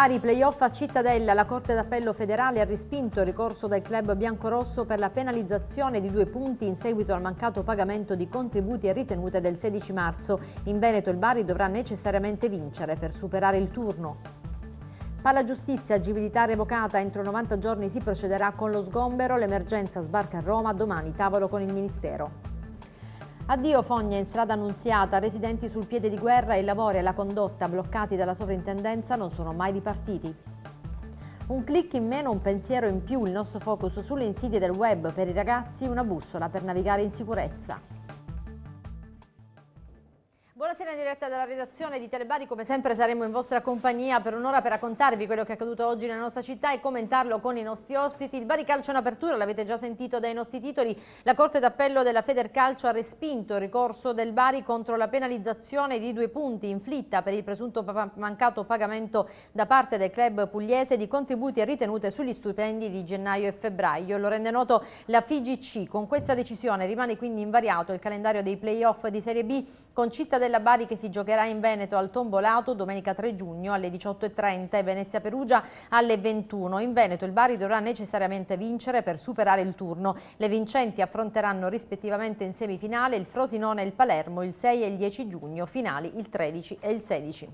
Bari playoff a Cittadella, la Corte d'Appello federale ha rispinto il ricorso del club biancorosso per la penalizzazione di due punti in seguito al mancato pagamento di contributi e ritenute del 16 marzo. In Veneto il Bari dovrà necessariamente vincere per superare il turno. Palla giustizia, agibilità revocata, entro 90 giorni si procederà con lo sgombero, l'emergenza sbarca a Roma, domani tavolo con il Ministero. Addio Fogna in strada annunziata, residenti sul piede di guerra e i lavori alla condotta bloccati dalla sovrintendenza non sono mai ripartiti. Un clic in meno, un pensiero in più, il nostro focus sulle insidie del web per i ragazzi, una bussola per navigare in sicurezza. Buonasera in diretta dalla redazione di Telebari, come sempre saremo in vostra compagnia per un'ora per raccontarvi quello che è accaduto oggi nella nostra città e commentarlo con i nostri ospiti. Il Bari Calcio in apertura, l'avete già sentito dai nostri titoli, la Corte d'Appello della Federcalcio ha respinto il ricorso del Bari contro la penalizzazione di due punti inflitta per il presunto mancato pagamento da parte del club pugliese di contributi e ritenute sugli stipendi di gennaio e febbraio. Lo rende noto la FIGC, con questa decisione rimane quindi invariato il calendario dei playoff di Serie B con Cittadella della Bari che si giocherà in Veneto al Tombolato domenica 3 giugno alle 18.30 e Venezia-Perugia alle 21. In Veneto il Bari dovrà necessariamente vincere per superare il turno. Le vincenti affronteranno rispettivamente in semifinale il Frosinone e il Palermo il 6 e il 10 giugno, finali il 13 e il 16.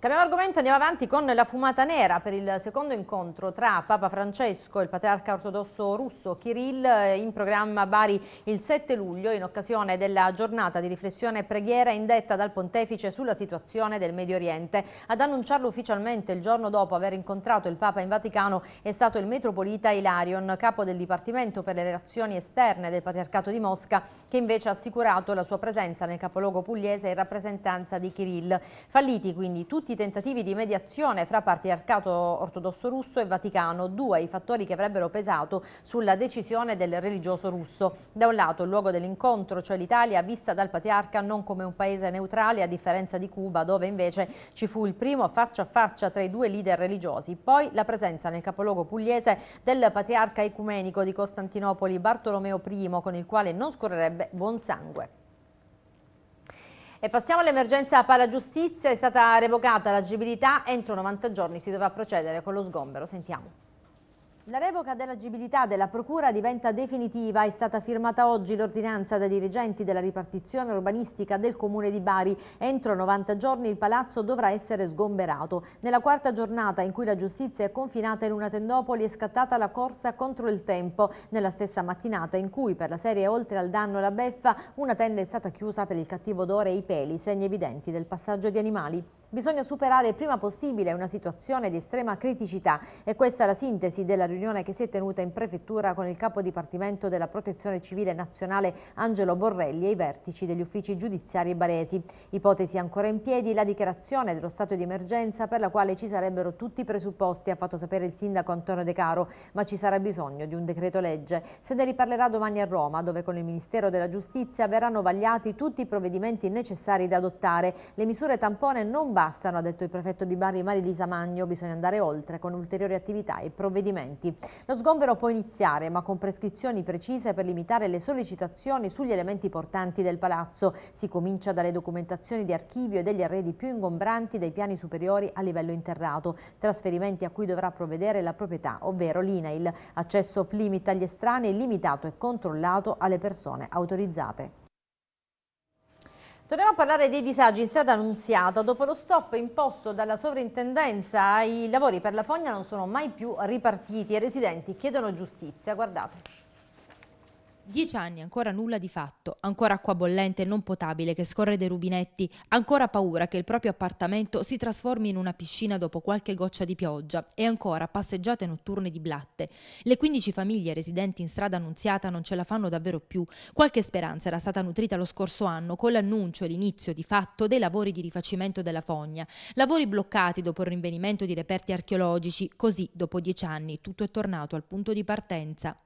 Cambiamo argomento, andiamo avanti con la fumata nera per il secondo incontro tra Papa Francesco e il patriarca ortodosso russo Kirill eh, in programma Bari il 7 luglio in occasione della giornata di riflessione e preghiera indetta dal pontefice sulla situazione del Medio Oriente. Ad annunciarlo ufficialmente il giorno dopo aver incontrato il Papa in Vaticano è stato il metropolita Ilarion, capo del Dipartimento per le relazioni esterne del patriarcato di Mosca, che invece ha assicurato la sua presenza nel capoluogo pugliese in rappresentanza di Kirill. Falliti quindi tutti tutti i tentativi di mediazione fra patriarcato ortodosso russo e Vaticano, due i fattori che avrebbero pesato sulla decisione del religioso russo. Da un lato il luogo dell'incontro, cioè l'Italia vista dal patriarca non come un paese neutrale a differenza di Cuba dove invece ci fu il primo faccia a faccia tra i due leader religiosi, poi la presenza nel capoluogo pugliese del patriarca ecumenico di Costantinopoli Bartolomeo I con il quale non scorrerebbe buon sangue. E passiamo all'emergenza paragiustizia, è stata revocata l'agibilità, entro 90 giorni si dovrà procedere con lo sgombero, sentiamo. La revoca dell'agibilità della Procura diventa definitiva, è stata firmata oggi l'ordinanza dai dirigenti della ripartizione urbanistica del Comune di Bari. Entro 90 giorni il palazzo dovrà essere sgomberato. Nella quarta giornata in cui la giustizia è confinata in una tendopoli è scattata la corsa contro il tempo. Nella stessa mattinata in cui per la serie oltre al danno e la beffa una tenda è stata chiusa per il cattivo odore e i peli, segni evidenti del passaggio di animali. Bisogna superare il prima possibile una situazione di estrema criticità e questa è la sintesi della riunione che si è tenuta in prefettura con il capo dipartimento della protezione civile nazionale Angelo Borrelli e i vertici degli uffici giudiziari baresi. Ipotesi ancora in piedi la dichiarazione dello stato di emergenza per la quale ci sarebbero tutti i presupposti, ha fatto sapere il sindaco Antonio De Caro, ma ci sarà bisogno di un decreto legge. Se ne riparlerà domani a Roma, dove con il Ministero della Giustizia verranno vagliati tutti i provvedimenti necessari da adottare. Le misure tampone non vanno bastano, ha detto il prefetto di Bari Marilisa Magno, bisogna andare oltre con ulteriori attività e provvedimenti. Lo sgombero può iniziare, ma con prescrizioni precise per limitare le sollecitazioni sugli elementi portanti del palazzo. Si comincia dalle documentazioni di archivio e degli arredi più ingombranti dei piani superiori a livello interrato, trasferimenti a cui dovrà provvedere la proprietà, ovvero l'INAIL. Accesso off limit agli estranei limitato e controllato alle persone autorizzate. Torniamo a parlare dei disagi in strada annunziata. Dopo lo stop imposto dalla sovrintendenza, i lavori per la Fogna non sono mai più ripartiti i residenti chiedono giustizia. Guardate. Dieci anni, ancora nulla di fatto, ancora acqua bollente e non potabile che scorre dai rubinetti, ancora paura che il proprio appartamento si trasformi in una piscina dopo qualche goccia di pioggia e ancora passeggiate notturne di blatte. Le 15 famiglie residenti in strada annunziata non ce la fanno davvero più. Qualche speranza era stata nutrita lo scorso anno con l'annuncio e l'inizio di fatto dei lavori di rifacimento della fogna. Lavori bloccati dopo il rinvenimento di reperti archeologici, così dopo dieci anni tutto è tornato al punto di partenza.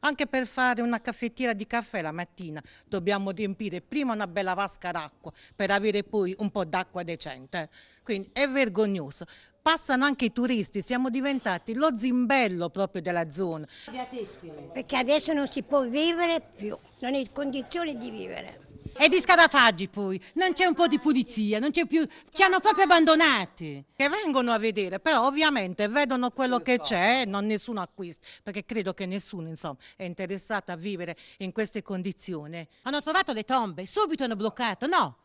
Anche per fare una caffettiera di caffè la mattina dobbiamo riempire prima una bella vasca d'acqua per avere poi un po' d'acqua decente. Quindi è vergognoso. Passano anche i turisti, siamo diventati lo zimbello proprio della zona. Perché adesso non si può vivere più, non è in condizione di vivere. E di scarafaggi poi, non c'è un po' di pulizia, non c'è più, ci hanno proprio abbandonati. Che vengono a vedere, però ovviamente vedono quello che esatto. c'è, non nessuno acquista, perché credo che nessuno insomma, è interessato a vivere in queste condizioni. Hanno trovato le tombe, subito hanno bloccato, no?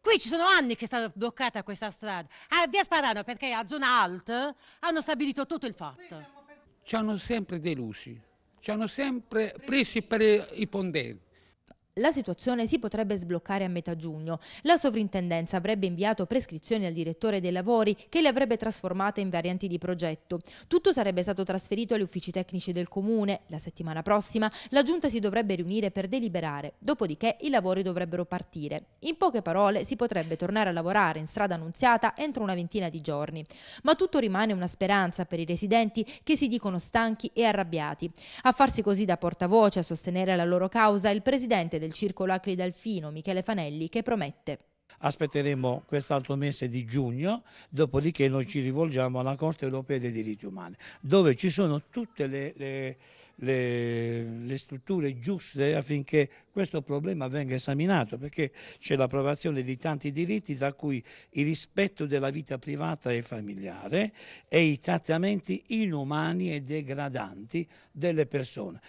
Qui ci sono anni che è stata bloccata questa strada. A Via Sparano, perché a zona alta, hanno stabilito tutto il fatto. Ci hanno sempre delusi, ci hanno sempre presi per i pondelli. La situazione si potrebbe sbloccare a metà giugno. La sovrintendenza avrebbe inviato prescrizioni al direttore dei lavori che le avrebbe trasformate in varianti di progetto. Tutto sarebbe stato trasferito agli uffici tecnici del comune. La settimana prossima la giunta si dovrebbe riunire per deliberare, dopodiché i lavori dovrebbero partire. In poche parole si potrebbe tornare a lavorare in strada annunziata entro una ventina di giorni. Ma tutto rimane una speranza per i residenti che si dicono stanchi e arrabbiati. A farsi così da portavoce a sostenere la loro causa il presidente del Circolo Acri Delfino, Michele Fanelli, che promette Aspetteremo quest'altro mese di giugno, dopodiché noi ci rivolgiamo alla Corte europea dei diritti umani, dove ci sono tutte le, le, le, le strutture giuste affinché questo problema venga esaminato, perché c'è l'approvazione di tanti diritti, tra cui il rispetto della vita privata e familiare e i trattamenti inumani e degradanti delle persone.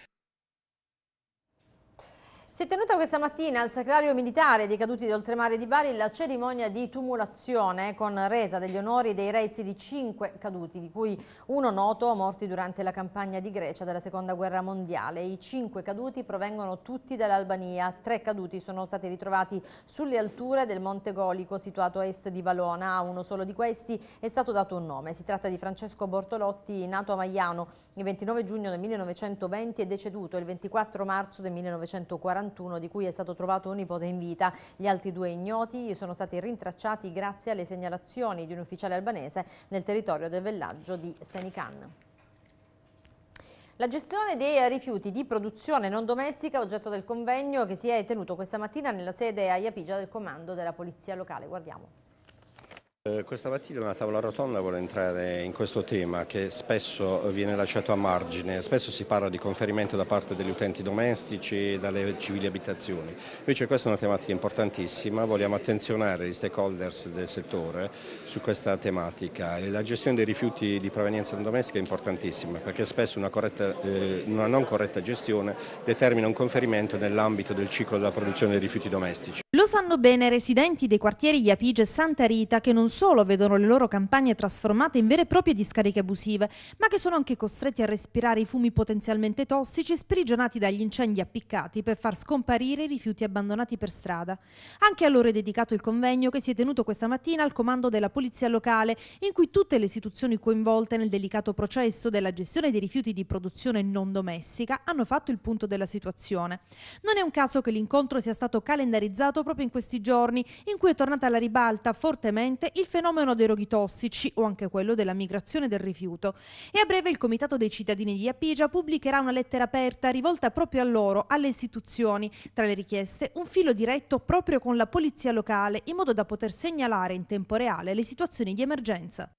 Si è tenuta questa mattina al Sacrario Militare dei Caduti d'Oltremare di Bari la cerimonia di tumulazione con resa degli onori dei resti di cinque caduti, di cui uno noto morti durante la campagna di Grecia della Seconda Guerra Mondiale. I cinque caduti provengono tutti dall'Albania, tre caduti sono stati ritrovati sulle alture del Monte Golico situato a est di Valona. A uno solo di questi è stato dato un nome. Si tratta di Francesco Bortolotti, nato a Maiano il 29 giugno del 1920 e deceduto il 24 marzo del 1940 41 di cui è stato trovato un nipote in vita. Gli altri due ignoti sono stati rintracciati grazie alle segnalazioni di un ufficiale albanese nel territorio del villaggio di Senican. La gestione dei rifiuti di produzione non domestica, oggetto del convegno che si è tenuto questa mattina nella sede a Iapigia del comando della Polizia Locale. Guardiamo. Eh, questa mattina una tavola rotonda vuole entrare in questo tema che spesso viene lasciato a margine, spesso si parla di conferimento da parte degli utenti domestici e dalle civili abitazioni, invece questa è una tematica importantissima, vogliamo attenzionare gli stakeholders del settore su questa tematica la gestione dei rifiuti di provenienza non domestica è importantissima perché spesso una, corretta, eh, una non corretta gestione determina un conferimento nell'ambito del ciclo della produzione dei rifiuti domestici sanno bene residenti dei quartieri Iapige e Santa Rita che non solo vedono le loro campagne trasformate in vere e proprie discariche abusive, ma che sono anche costretti a respirare i fumi potenzialmente tossici sprigionati dagli incendi appiccati per far scomparire i rifiuti abbandonati per strada. Anche a loro è dedicato il convegno che si è tenuto questa mattina al comando della Polizia Locale, in cui tutte le istituzioni coinvolte nel delicato processo della gestione dei rifiuti di produzione non domestica hanno fatto il punto della situazione. Non è un caso che l'incontro sia stato calendarizzato proprio in in questi giorni, in cui è tornata alla ribalta fortemente il fenomeno dei roghi tossici o anche quello della migrazione del rifiuto. E a breve il Comitato dei cittadini di Apigia pubblicherà una lettera aperta rivolta proprio a loro, alle istituzioni, tra le richieste un filo diretto proprio con la polizia locale in modo da poter segnalare in tempo reale le situazioni di emergenza.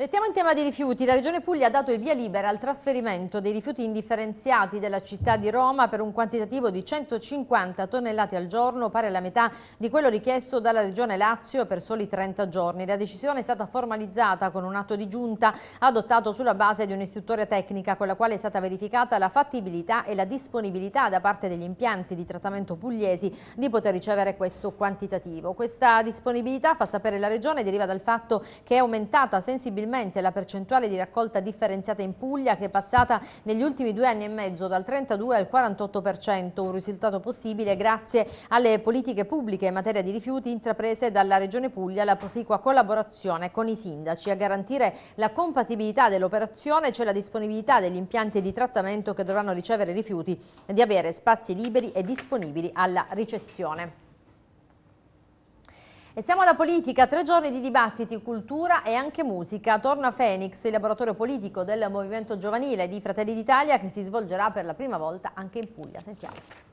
Restiamo in tema di rifiuti. La Regione Puglia ha dato il via libera al trasferimento dei rifiuti indifferenziati della città di Roma per un quantitativo di 150 tonnellate al giorno, pari alla metà di quello richiesto dalla Regione Lazio per soli 30 giorni. La decisione è stata formalizzata con un atto di giunta adottato sulla base di un'istruttoria tecnica con la quale è stata verificata la fattibilità e la disponibilità da parte degli impianti di trattamento pugliesi di poter ricevere questo quantitativo. Questa disponibilità, fa sapere la Regione, deriva dal fatto che è aumentata sensibilmente sensibilmente la percentuale di raccolta differenziata in Puglia che è passata negli ultimi due anni e mezzo dal 32 al 48%, un risultato possibile grazie alle politiche pubbliche in materia di rifiuti intraprese dalla Regione Puglia la proficua collaborazione con i sindaci. A garantire la compatibilità dell'operazione c'è la disponibilità degli impianti di trattamento che dovranno ricevere rifiuti di avere spazi liberi e disponibili alla ricezione. E siamo alla politica, tre giorni di dibattiti, cultura e anche musica. Torna Fenix, il laboratorio politico del Movimento Giovanile di Fratelli d'Italia che si svolgerà per la prima volta anche in Puglia. Sentiamo.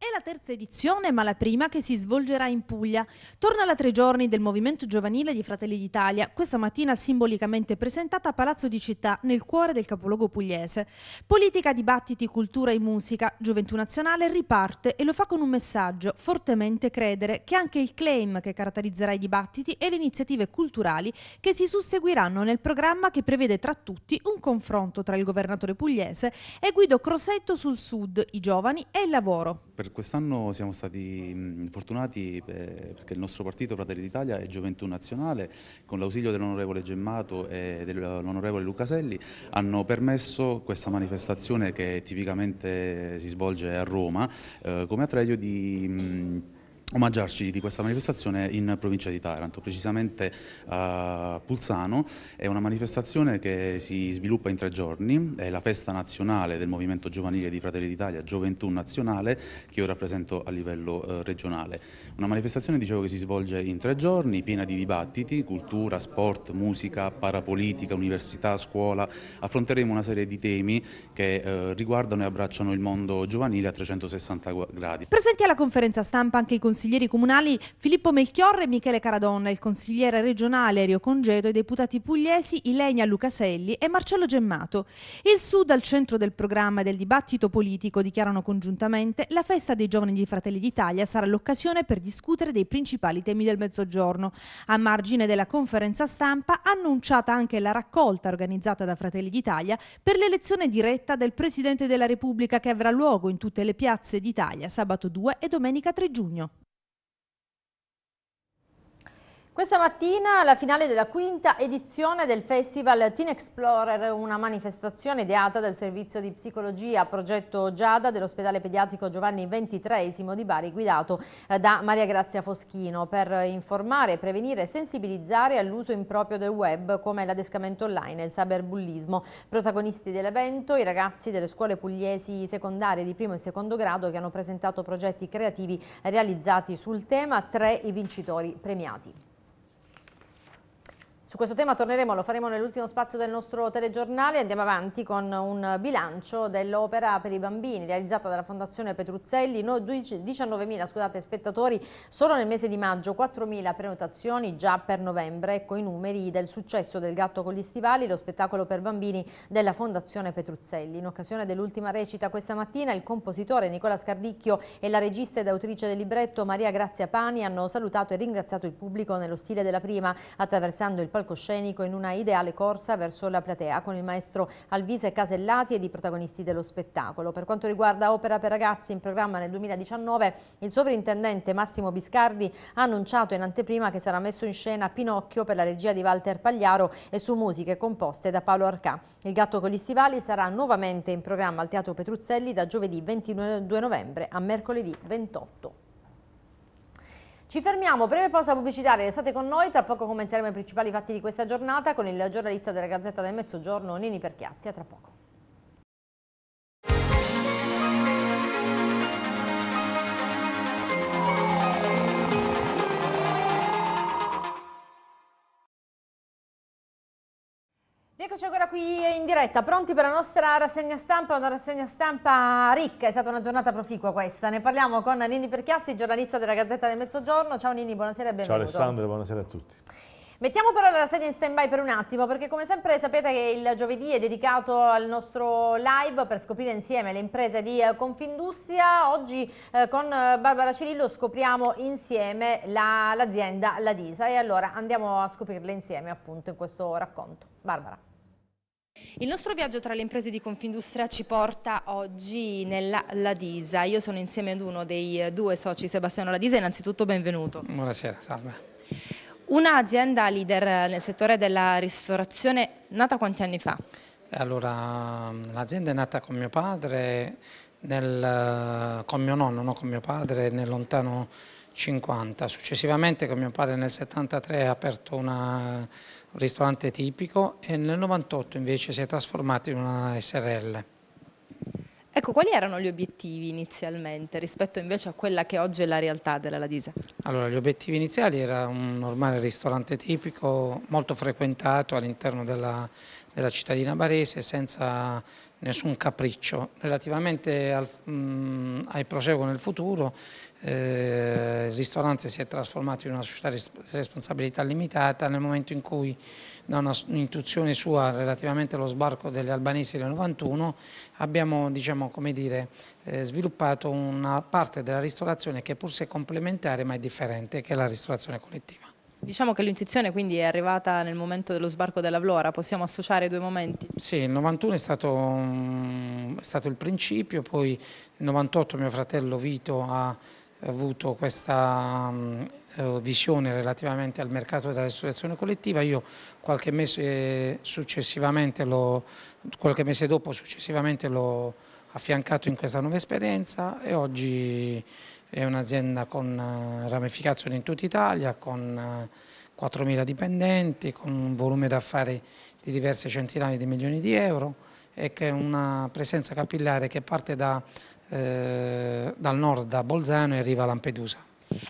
È la terza edizione, ma la prima, che si svolgerà in Puglia. Torna la tre giorni del Movimento Giovanile di Fratelli d'Italia, questa mattina simbolicamente presentata a Palazzo di Città, nel cuore del capoluogo pugliese. Politica, dibattiti, cultura e musica, Gioventù Nazionale riparte e lo fa con un messaggio, fortemente credere, che anche il claim che caratterizzerà i dibattiti e le iniziative culturali che si susseguiranno nel programma che prevede tra tutti un confronto tra il governatore pugliese e Guido Crosetto sul Sud, i giovani e il lavoro. Per per quest'anno siamo stati mm, fortunati eh, perché il nostro partito Fratelli d'Italia e Gioventù Nazionale con l'ausilio dell'onorevole Gemmato e dell'onorevole Lucaselli hanno permesso questa manifestazione che tipicamente si svolge a Roma eh, come attrezzo di mm, omaggiarci di questa manifestazione in provincia di Taranto, precisamente a Pulsano. È una manifestazione che si sviluppa in tre giorni, è la festa nazionale del Movimento Giovanile di Fratelli d'Italia, Gioventù Nazionale, che io rappresento a livello eh, regionale. Una manifestazione, dicevo, che si svolge in tre giorni, piena di dibattiti, cultura, sport, musica, parapolitica, università, scuola. Affronteremo una serie di temi che eh, riguardano e abbracciano il mondo giovanile a 360 gradi. Presenti alla conferenza stampa anche i consiglieri consiglieri comunali Filippo Melchiorre e Michele Caradonna, il consigliere regionale Erio Congedo, i deputati pugliesi Ilenia Lucaselli e Marcello Gemmato. Il Sud al centro del programma e del dibattito politico, dichiarano congiuntamente, la festa dei giovani di Fratelli d'Italia sarà l'occasione per discutere dei principali temi del Mezzogiorno. A margine della conferenza stampa annunciata anche la raccolta organizzata da Fratelli d'Italia per l'elezione diretta del Presidente della Repubblica che avrà luogo in tutte le piazze d'Italia sabato 2 e domenica 3 giugno. Questa mattina la finale della quinta edizione del Festival Teen Explorer, una manifestazione ideata dal servizio di psicologia progetto Giada dell'ospedale pediatrico Giovanni XXIII di Bari, guidato eh, da Maria Grazia Foschino, per informare, prevenire e sensibilizzare all'uso improprio del web come l'adescamento online e il cyberbullismo. Protagonisti dell'evento i ragazzi delle scuole pugliesi secondarie di primo e secondo grado che hanno presentato progetti creativi realizzati sul tema, tre i vincitori premiati. Su questo tema torneremo, lo faremo nell'ultimo spazio del nostro telegiornale. Andiamo avanti con un bilancio dell'opera per i bambini realizzata dalla Fondazione Petruzzelli. 19.000 spettatori solo nel mese di maggio, 4.000 prenotazioni già per novembre. Ecco i numeri del successo del Gatto con gli stivali, lo spettacolo per bambini della Fondazione Petruzzelli. In occasione dell'ultima recita questa mattina il compositore Nicola Scardicchio e la regista ed autrice del libretto Maria Grazia Pani hanno salutato e ringraziato il pubblico nello stile della prima attraversando il palcoscenico in una ideale corsa verso la platea con il maestro Alvise Casellati ed i protagonisti dello spettacolo. Per quanto riguarda Opera per ragazzi in programma nel 2019, il sovrintendente Massimo Biscardi ha annunciato in anteprima che sarà messo in scena Pinocchio per la regia di Walter Pagliaro e su musiche composte da Paolo Arcà. Il gatto con gli stivali sarà nuovamente in programma al Teatro Petruzzelli da giovedì 22 novembre a mercoledì 28. Ci fermiamo, breve pausa pubblicitaria, restate con noi, tra poco commenteremo i principali fatti di questa giornata con il giornalista della Gazzetta del Mezzogiorno Nini Perchiazzi, a tra poco. Eccoci ancora qui in diretta, pronti per la nostra rassegna stampa, una rassegna stampa ricca, è stata una giornata proficua questa. Ne parliamo con Nini Perchiazzi, giornalista della Gazzetta del Mezzogiorno. Ciao Nini, buonasera e benvenuto. Ciao Alessandro, buonasera a tutti. Mettiamo però la rassegna in stand-by per un attimo, perché come sempre sapete che il giovedì è dedicato al nostro live per scoprire insieme le imprese di eh, Confindustria. Oggi eh, con eh, Barbara Cirillo scopriamo insieme l'azienda la, Ladisa e allora andiamo a scoprirle insieme appunto in questo racconto. Barbara. Il nostro viaggio tra le imprese di Confindustria ci porta oggi nella Ladisa. Io sono insieme ad uno dei due soci, Sebastiano Ladisa, innanzitutto benvenuto. Buonasera, salve. Un'azienda leader nel settore della ristorazione, nata quanti anni fa? Allora, l'azienda è nata con mio padre, nel, con mio nonno, no? con mio padre, nel lontano 50. Successivamente con mio padre nel 73 ha aperto una, un ristorante tipico e nel 98 invece si è trasformato in una SRL. Ecco, quali erano gli obiettivi inizialmente rispetto invece a quella che oggi è la realtà della Ladisa? Allora, gli obiettivi iniziali era un normale ristorante tipico, molto frequentato all'interno della, della cittadina barese, senza nessun capriccio. Relativamente al, mh, mm, ai proseguo nel futuro, eh, il ristorante si è trasformato in una società di responsabilità limitata nel momento in cui da un'intuizione sua relativamente allo sbarco degli albanesi del 91 abbiamo diciamo, dire, eh, sviluppato una parte della ristorazione che pur se complementare ma è differente che è la ristorazione collettiva. Diciamo che l'intuizione quindi è arrivata nel momento dello sbarco della Vlora, possiamo associare i due momenti? Sì, il 91 è stato, è stato il principio, poi nel 98 mio fratello Vito ha avuto questa mm, eh, visione relativamente al mercato della ristorazione collettiva, io qualche mese, successivamente lo, qualche mese dopo successivamente l'ho affiancato in questa nuova esperienza e oggi è un'azienda con eh, ramificazioni in tutta Italia, con 4.000 eh, dipendenti, con un volume d'affari di diverse centinaia di milioni di euro e che è una presenza capillare che parte da, eh, dal nord, da Bolzano e arriva a Lampedusa.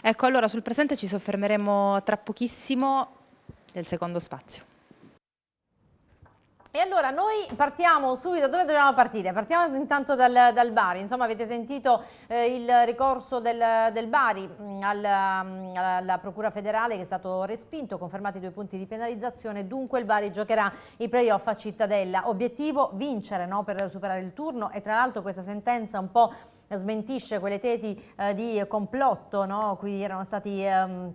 Ecco, allora sul presente ci soffermeremo tra pochissimo nel secondo spazio. E allora noi partiamo subito, dove dobbiamo partire? Partiamo intanto dal, dal Bari, insomma avete sentito eh, il ricorso del, del Bari mh, mm, alla, mm, alla, Procura Federale che è stato respinto, confermati due punti di penalizzazione, dunque il Bari giocherà i playoff a Cittadella, obiettivo vincere no, per superare il turno e tra l'altro questa sentenza un po' smentisce quelle tesi eh, di complotto, no? qui erano stati... Ehm,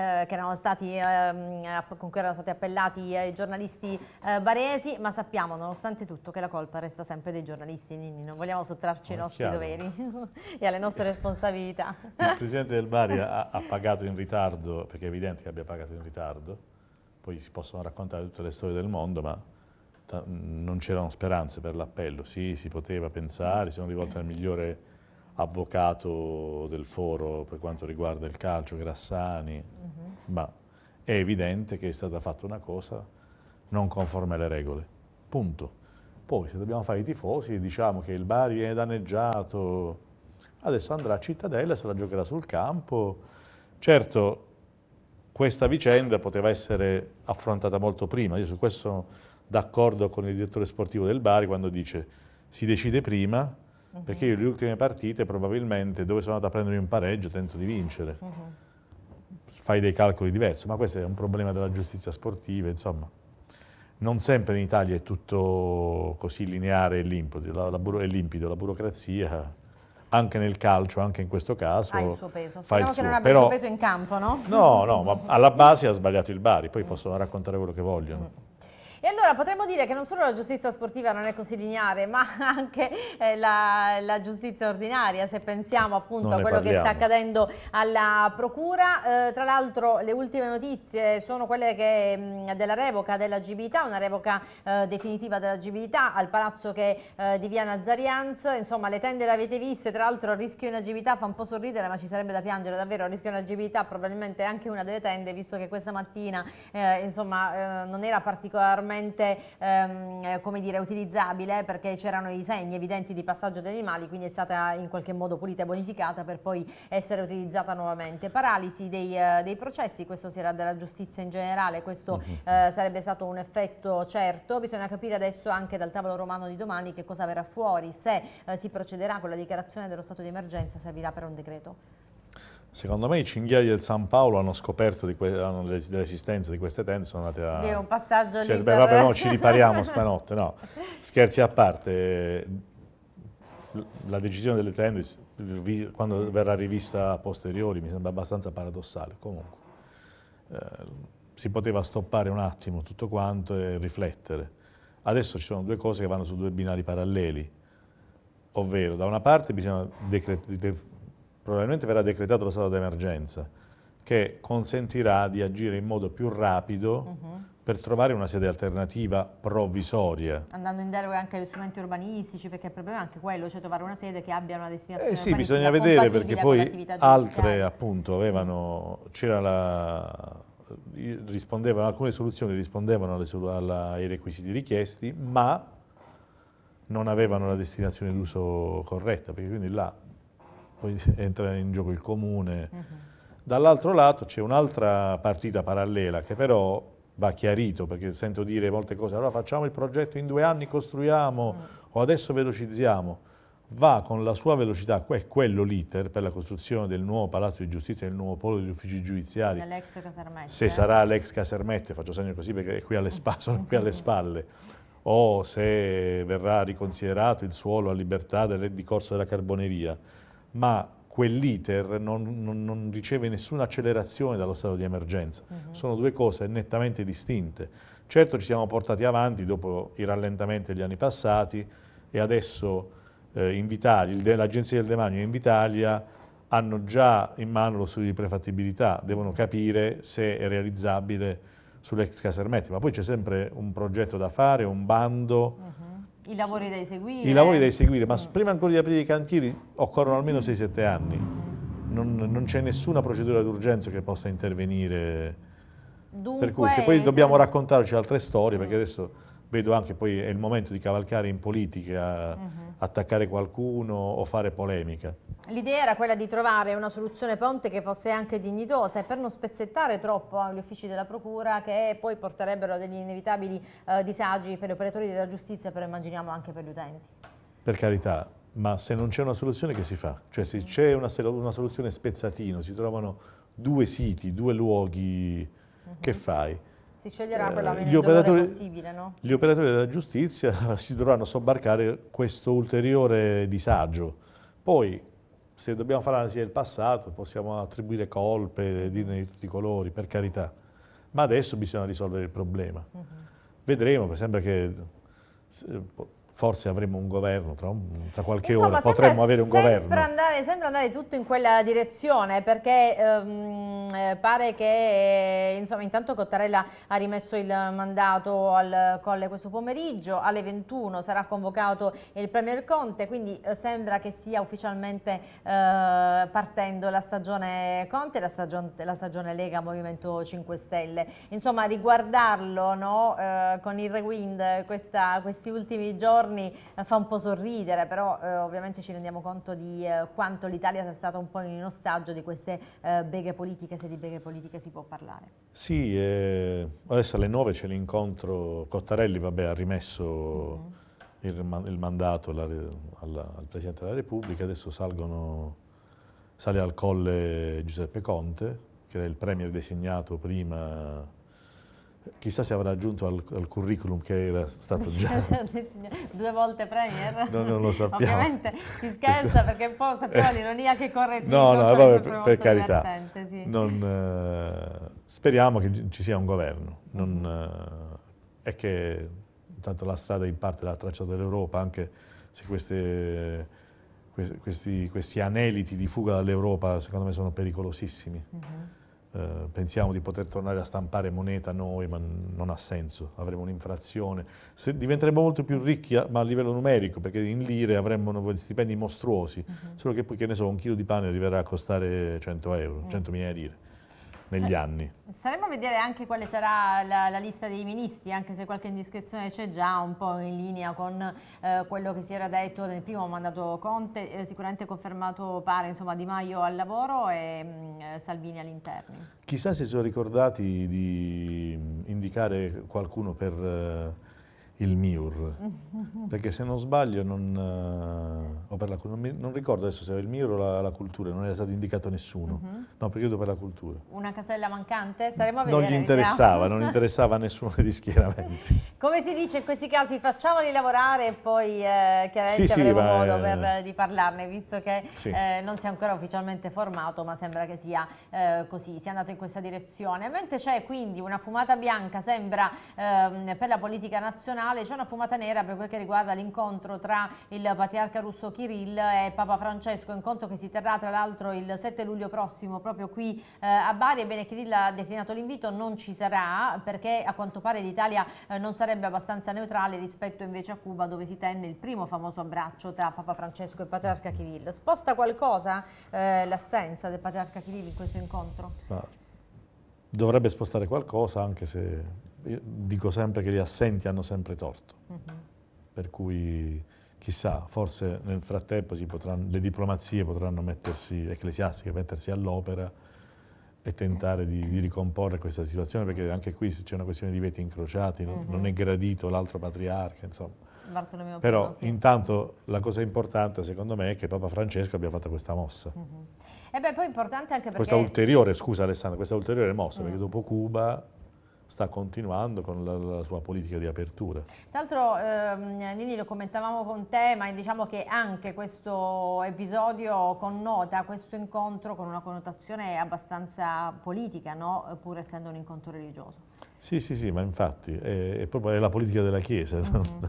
eh, che erano stati, eh, con cui erano stati appellati eh, i giornalisti eh, baresi, ma sappiamo nonostante tutto che la colpa resta sempre dei giornalisti, Nini, non vogliamo sottrarci ai nostri chiaro. doveri e alle nostre responsabilità. Il Presidente del Bari ha, ha pagato in ritardo, perché è evidente che abbia pagato in ritardo, poi si possono raccontare tutte le storie del mondo, ma non c'erano speranze per l'appello, sì, si poteva pensare, si sono rivolte al migliore avvocato del foro per quanto riguarda il calcio, Grassani, uh-huh. ma è evidente che è stata fatta una cosa non conforme alle regole. Punto. Poi se dobbiamo fare i tifosi diciamo che il Bari viene danneggiato, adesso andrà a Cittadella, se la giocherà sul campo. Certo, questa vicenda poteva essere affrontata molto prima, io su questo sono d'accordo con il direttore sportivo del Bari quando dice si decide prima, Mhm. perché io le ultime partite probabilmente dove sono andato a prendermi un pareggio tento di vincere. Uh mhm. -huh. Fai dei calcoli diversi, ma questo è un problema della giustizia sportiva, insomma. Non sempre in Italia è tutto così lineare e limpido, la, la, e limpido, la burocrazia anche nel calcio, anche in questo caso. Ha il suo peso. Speriamo che non abbia Però, il suo peso in campo, no? No, no, ma alla base ha sbagliato il Bari, poi possono raccontare quello che vogliono. Mm. E allora potremmo dire che non solo la giustizia sportiva non è così lineare, ma anche eh, la, la, giustizia ordinaria, se pensiamo appunto non a quello che sta accadendo alla Procura. Eh, tra l'altro le ultime notizie sono quelle che, mh, della revoca dell'agibilità, una revoca eh, definitiva dell'agibilità al palazzo che, eh, di via Nazarianz. Insomma le tende le avete viste, tra l'altro il rischio inagibilità fa un po' sorridere ma ci sarebbe da piangere davvero, il rischio inagibilità probabilmente è anche una delle tende visto che questa mattina eh, insomma eh, non era particolarmente facilmente ehm, come dire, utilizzabile perché c'erano i segni evidenti di passaggio degli animali, quindi è stata in qualche modo pulita e bonificata per poi essere utilizzata nuovamente. Paralisi dei, eh, dei processi, questo si era della giustizia in generale, questo mhm. eh, sarebbe stato un effetto certo. Bisogna capire adesso anche dal tavolo romano di domani che cosa verrà fuori, se eh, si procederà con la dichiarazione dello stato di emergenza, servirà per un decreto. Secondo me i cinghiali del San Paolo hanno scoperto dell'esistenza di queste tende, sono andate a... È un passaggio cioè, libero. Beh, vabbè, no, ci ripariamo stanotte, no. Scherzi a parte, la decisione delle tende, quando verrà rivista a posteriori, mi sembra abbastanza paradossale. Comunque, eh, si poteva stoppare un attimo tutto quanto e riflettere. Adesso ci sono due cose che vanno su due binari paralleli, ovvero da una parte bisogna decretare probabilmente verrà decretato lo stato d'emergenza, che consentirà di agire in modo più rapido uh mm-hmm. -huh. per trovare una sede alternativa provvisoria. Andando in deroga anche agli strumenti urbanistici, perché il problema è anche quello, cioè trovare una sede che abbia una destinazione Eh sì, bisogna vedere perché poi altre appunto avevano, mm. c'era la rispondevano, alcune soluzioni rispondevano alle, alla, ai requisiti richiesti, ma non avevano la destinazione d'uso corretta, perché quindi là poi entra in gioco il comune. Uh mhm. -huh. Dall'altro lato c'è un'altra partita parallela che però va chiarito perché sento dire molte cose, allora facciamo il progetto in due anni, costruiamo uh mm. -huh. o adesso velocizziamo. Va con la sua velocità, è quello l'iter per la costruzione del nuovo palazzo di giustizia, del nuovo polo degli uffici giudiziari. L'ex Casermette. Se eh? sarà l'ex Casermette, faccio segno così perché è qui alle spalle, sono qui alle spalle o se verrà riconsiderato il suolo a libertà del, di corso della carboneria ma quell'iter non, non, non, riceve nessuna accelerazione dallo stato di emergenza. Uh mhm. -huh. Sono due cose nettamente distinte. Certo ci siamo portati avanti dopo i rallentamenti degli anni passati e adesso eh, l'Agenzia del Demanio e Invitalia hanno già in mano lo studio di prefattibilità, devono capire se è realizzabile sull'ex Casermetti, ma poi c'è sempre un progetto da fare, un bando, uh mhm. -huh. I lavori da eseguire. I lavori da eseguire, ma mm. prima ancora di aprire i cantieri occorrono almeno 6-7 anni. Mm. Non, non c'è nessuna procedura d'urgenza che possa intervenire. Dunque, per cui se poi esatto. dobbiamo raccontarci altre storie, perché adesso vedo anche poi è il momento di cavalcare in politica, uh mhm. -huh. attaccare qualcuno o fare polemica. L'idea era quella di trovare una soluzione ponte che fosse anche dignitosa e per non spezzettare troppo eh, gli uffici della procura che poi porterebbero a degli inevitabili eh, disagi per gli operatori della giustizia, però immaginiamo anche per gli utenti. Per carità, ma se non c'è una soluzione che si fa? Cioè se c'è una, una, soluzione spezzatino, si trovano due siti, due luoghi, uh -huh. che mhm. fai? Si sceglierà per la eh, meno operatori, possibile, no? Gli operatori della giustizia si dovranno sobbarcare questo ulteriore disagio. Poi, se dobbiamo fare l'analisi del passato, possiamo attribuire colpe, dirne di tutti i colori, per carità. Ma adesso bisogna risolvere il problema. Uh mhm. -huh. Vedremo, sembra che eh, forse avremo un governo tra, un, tra qualche Insomma, ora, potremmo avere un governo. Andare, sembra andare tutto in quella direzione perché ehm, pare che insomma, intanto Cottarella ha rimesso il mandato al Colle questo pomeriggio, alle 21 sarà convocato il Premier Conte, quindi eh, sembra che stia ufficialmente eh, partendo la stagione Conte, la stagione, la stagione, Lega Movimento 5 Stelle. Insomma riguardarlo no, eh, con il rewind questa, questi ultimi giorni giorni eh, fa un po' sorridere, però eh, ovviamente ci rendiamo conto di eh, quanto l'Italia sia stata un po' in ostaggio di queste eh, beghe politiche, se di beghe politiche si può parlare. Sì, eh, adesso alle 9 c'è l'incontro, Cottarelli vabbè, ha rimesso mm -hmm. il, il, mandato alla, alla, al Presidente della Repubblica, adesso salgono, sale al colle Giuseppe Conte, che era il premier designato prima Chissà se avrà aggiunto al, al curriculum che era stato già... Due volte premier? No, non lo sappiamo. Ovviamente si scherza perché un po' sappiamo l'ironia che corre sui no, social. No, vabbè, per, per carità. Sì. Non, eh, speriamo che ci sia un governo. Non, eh, è che intanto la strada in parte l'ha tracciata l'Europa, anche se queste, questi, questi, aneliti di fuga dall'Europa secondo me sono pericolosissimi. Uh mm-hmm. -huh eh, pensiamo di poter tornare a stampare moneta noi, ma non ha senso, avremo un'inflazione. diventeremo molto più ricchi, ma a livello numerico, perché in lire avremmo stipendi mostruosi, uh mm-hmm. -huh. solo che poi, che ne so, un chilo di pane arriverà a costare 100 euro, uh -huh. 100.000 lire negli anni. Staremo a vedere anche quale sarà la, la, lista dei ministri, anche se qualche indiscrezione c'è già un po' in linea con eh, quello che si era detto nel primo mandato Conte, eh, sicuramente confermato pare insomma, Di Maio al lavoro e mh, mm, Salvini all'interno. Chissà se sono ricordati di indicare qualcuno per... Eh, il MIUR, perché se non sbaglio, non, uh, la, non, mi, non, ricordo adesso se era il MIUR o la, la cultura, non era stato indicato nessuno, uh-huh. no, perché io per la cultura. Una casella mancante? Saremo a vedere. Non gli interessava, non interessava a nessuno degli schieramenti. Come si dice in questi casi, facciamoli lavorare e poi eh, chiaramente sì, sì, avremo ma, modo eh, per, eh, di parlarne, visto che sì. eh, non si è ancora ufficialmente formato, ma sembra che sia così, sia andato in questa direzione. Mentre c'è quindi una fumata bianca, sembra, ehm, per la politica nazionale, internazionale c'è una fumata nera per quel che riguarda l'incontro tra il patriarca russo Kirill e Papa Francesco, incontro che si terrà tra l'altro il 7 luglio prossimo proprio qui eh, a Bari, ebbene Kirill ha declinato l'invito, non ci sarà perché a quanto pare l'Italia eh, non sarebbe abbastanza neutrale rispetto invece a Cuba dove si tenne il primo famoso abbraccio tra Papa Francesco e Patriarca Kirill. Sposta qualcosa eh, l'assenza del Patriarca Kirill in questo incontro? Ma dovrebbe spostare qualcosa anche se io dico sempre che gli assenti hanno sempre torto, uh mm-hmm. -huh. per cui chissà, forse nel frattempo potranno, le diplomazie potranno mettersi, ecclesiastiche, mettersi all'opera e tentare di, di, ricomporre questa situazione, perché anche qui c'è una questione di veti incrociati, non, uh non mm-hmm. è gradito l'altro patriarca, insomma. Bartolomeo Però Pino, sì. intanto la cosa importante secondo me è che Papa Francesco abbia fatto questa mossa. Uh mm-hmm. -huh. E beh, poi importante anche perché... Questa ulteriore, scusa Alessandro, questa ulteriore mossa, uh mm. -huh. perché dopo Cuba sta continuando con la, la, sua politica di apertura. Tra l'altro ehm, Nini lo commentavamo con te, ma diciamo che anche questo episodio connota questo incontro con una connotazione abbastanza politica, no? pur essendo un incontro religioso. Sì, sì, sì, ma infatti è, è proprio la politica della Chiesa. Mm -hmm.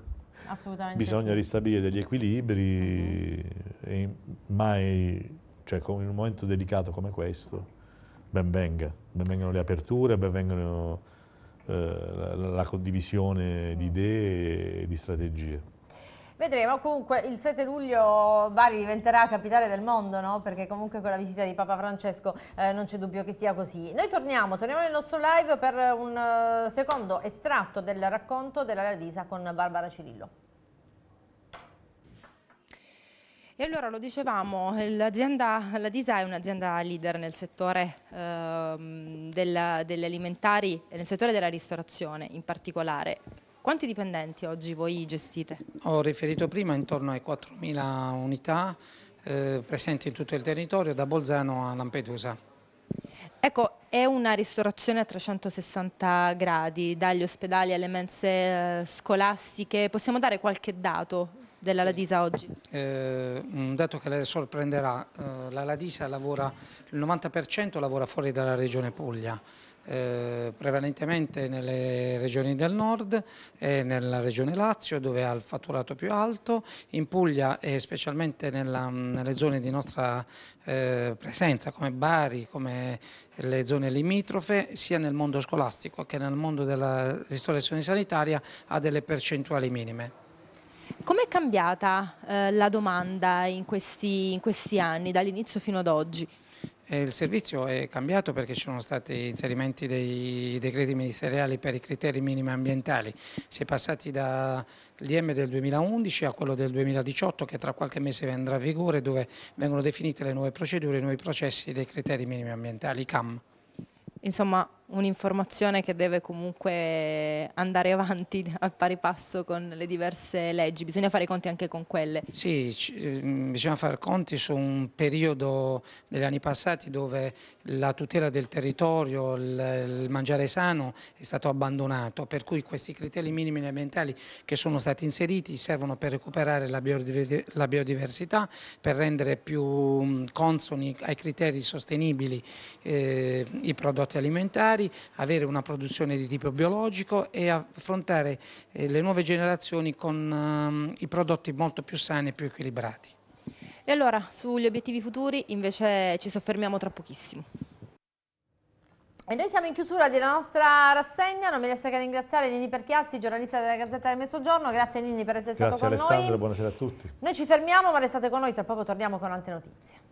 Assolutamente. Bisogna sì. ristabilire degli equilibri, mm -hmm. e mai, cioè in un momento delicato come questo, ben venga, ben vengano le aperture, ben vengano eh, la condivisione di mm. idee e di strategie. Vedremo, comunque il 7 luglio Bari diventerà capitale del mondo, no? Perché comunque con la visita di Papa Francesco eh, non c'è dubbio che sia così. Noi torniamo, torniamo nel nostro live per un uh, secondo estratto del racconto della Radisa con Barbara Cirillo. E allora lo dicevamo, la DISA è un'azienda leader nel settore eh, della, degli alimentari e nel settore della ristorazione in particolare. Quanti dipendenti oggi voi gestite? Ho riferito prima intorno ai 4.000 unità eh, presenti in tutto il territorio, da Bolzano a Lampedusa. Ecco, è una ristorazione a 360 gradi, dagli ospedali alle mense eh, scolastiche. Possiamo dare qualche dato della Ladisa oggi? Eh, un dato che le sorprenderà, eh, la Ladisa lavora, il 90% lavora fuori dalla regione Puglia, eh, prevalentemente nelle regioni del nord e nella regione Lazio dove ha il fatturato più alto, in Puglia e specialmente nella, nelle zone di nostra eh, presenza come Bari, come le zone limitrofe, sia nel mondo scolastico che nel mondo della ristorazione sanitaria ha delle percentuali minime. Com'è cambiata eh, la domanda in questi, in questi anni, dall'inizio fino ad oggi? Eh, il servizio è cambiato perché ci sono stati inserimenti dei decreti ministeriali per i criteri minimi ambientali. Si è passati dall'IM del 2011 a quello del 2018 che tra qualche mese andrà a vigore dove vengono definite le nuove procedure, i nuovi processi dei criteri minimi ambientali, CAM. Insomma, un'informazione che deve comunque andare avanti a pari passo con le diverse leggi, bisogna fare i conti anche con quelle. Sì, mm, bisogna fare conti su un periodo degli anni passati dove la tutela del territorio, il, mangiare sano è stato abbandonato, per cui questi criteri minimi ambientali che sono stati inseriti servono per recuperare la, biodiversità, per rendere più mm, consoni ai criteri sostenibili eh, i prodotti alimentari, alimentari, avere una produzione di tipo biologico e affrontare eh, le nuove generazioni con ehm, i prodotti molto più sani e più equilibrati. E allora, sugli obiettivi futuri invece ci soffermiamo tra pochissimo. E noi siamo in chiusura della nostra rassegna, non mi resta che ringraziare Nini Perchiazzi, giornalista della Gazzetta del Mezzogiorno, grazie Nini per essere grazie stato con Alessandro, noi. Grazie Alessandro, buonasera a tutti. Noi ci fermiamo ma restate con noi, tra poco torniamo con altre notizie.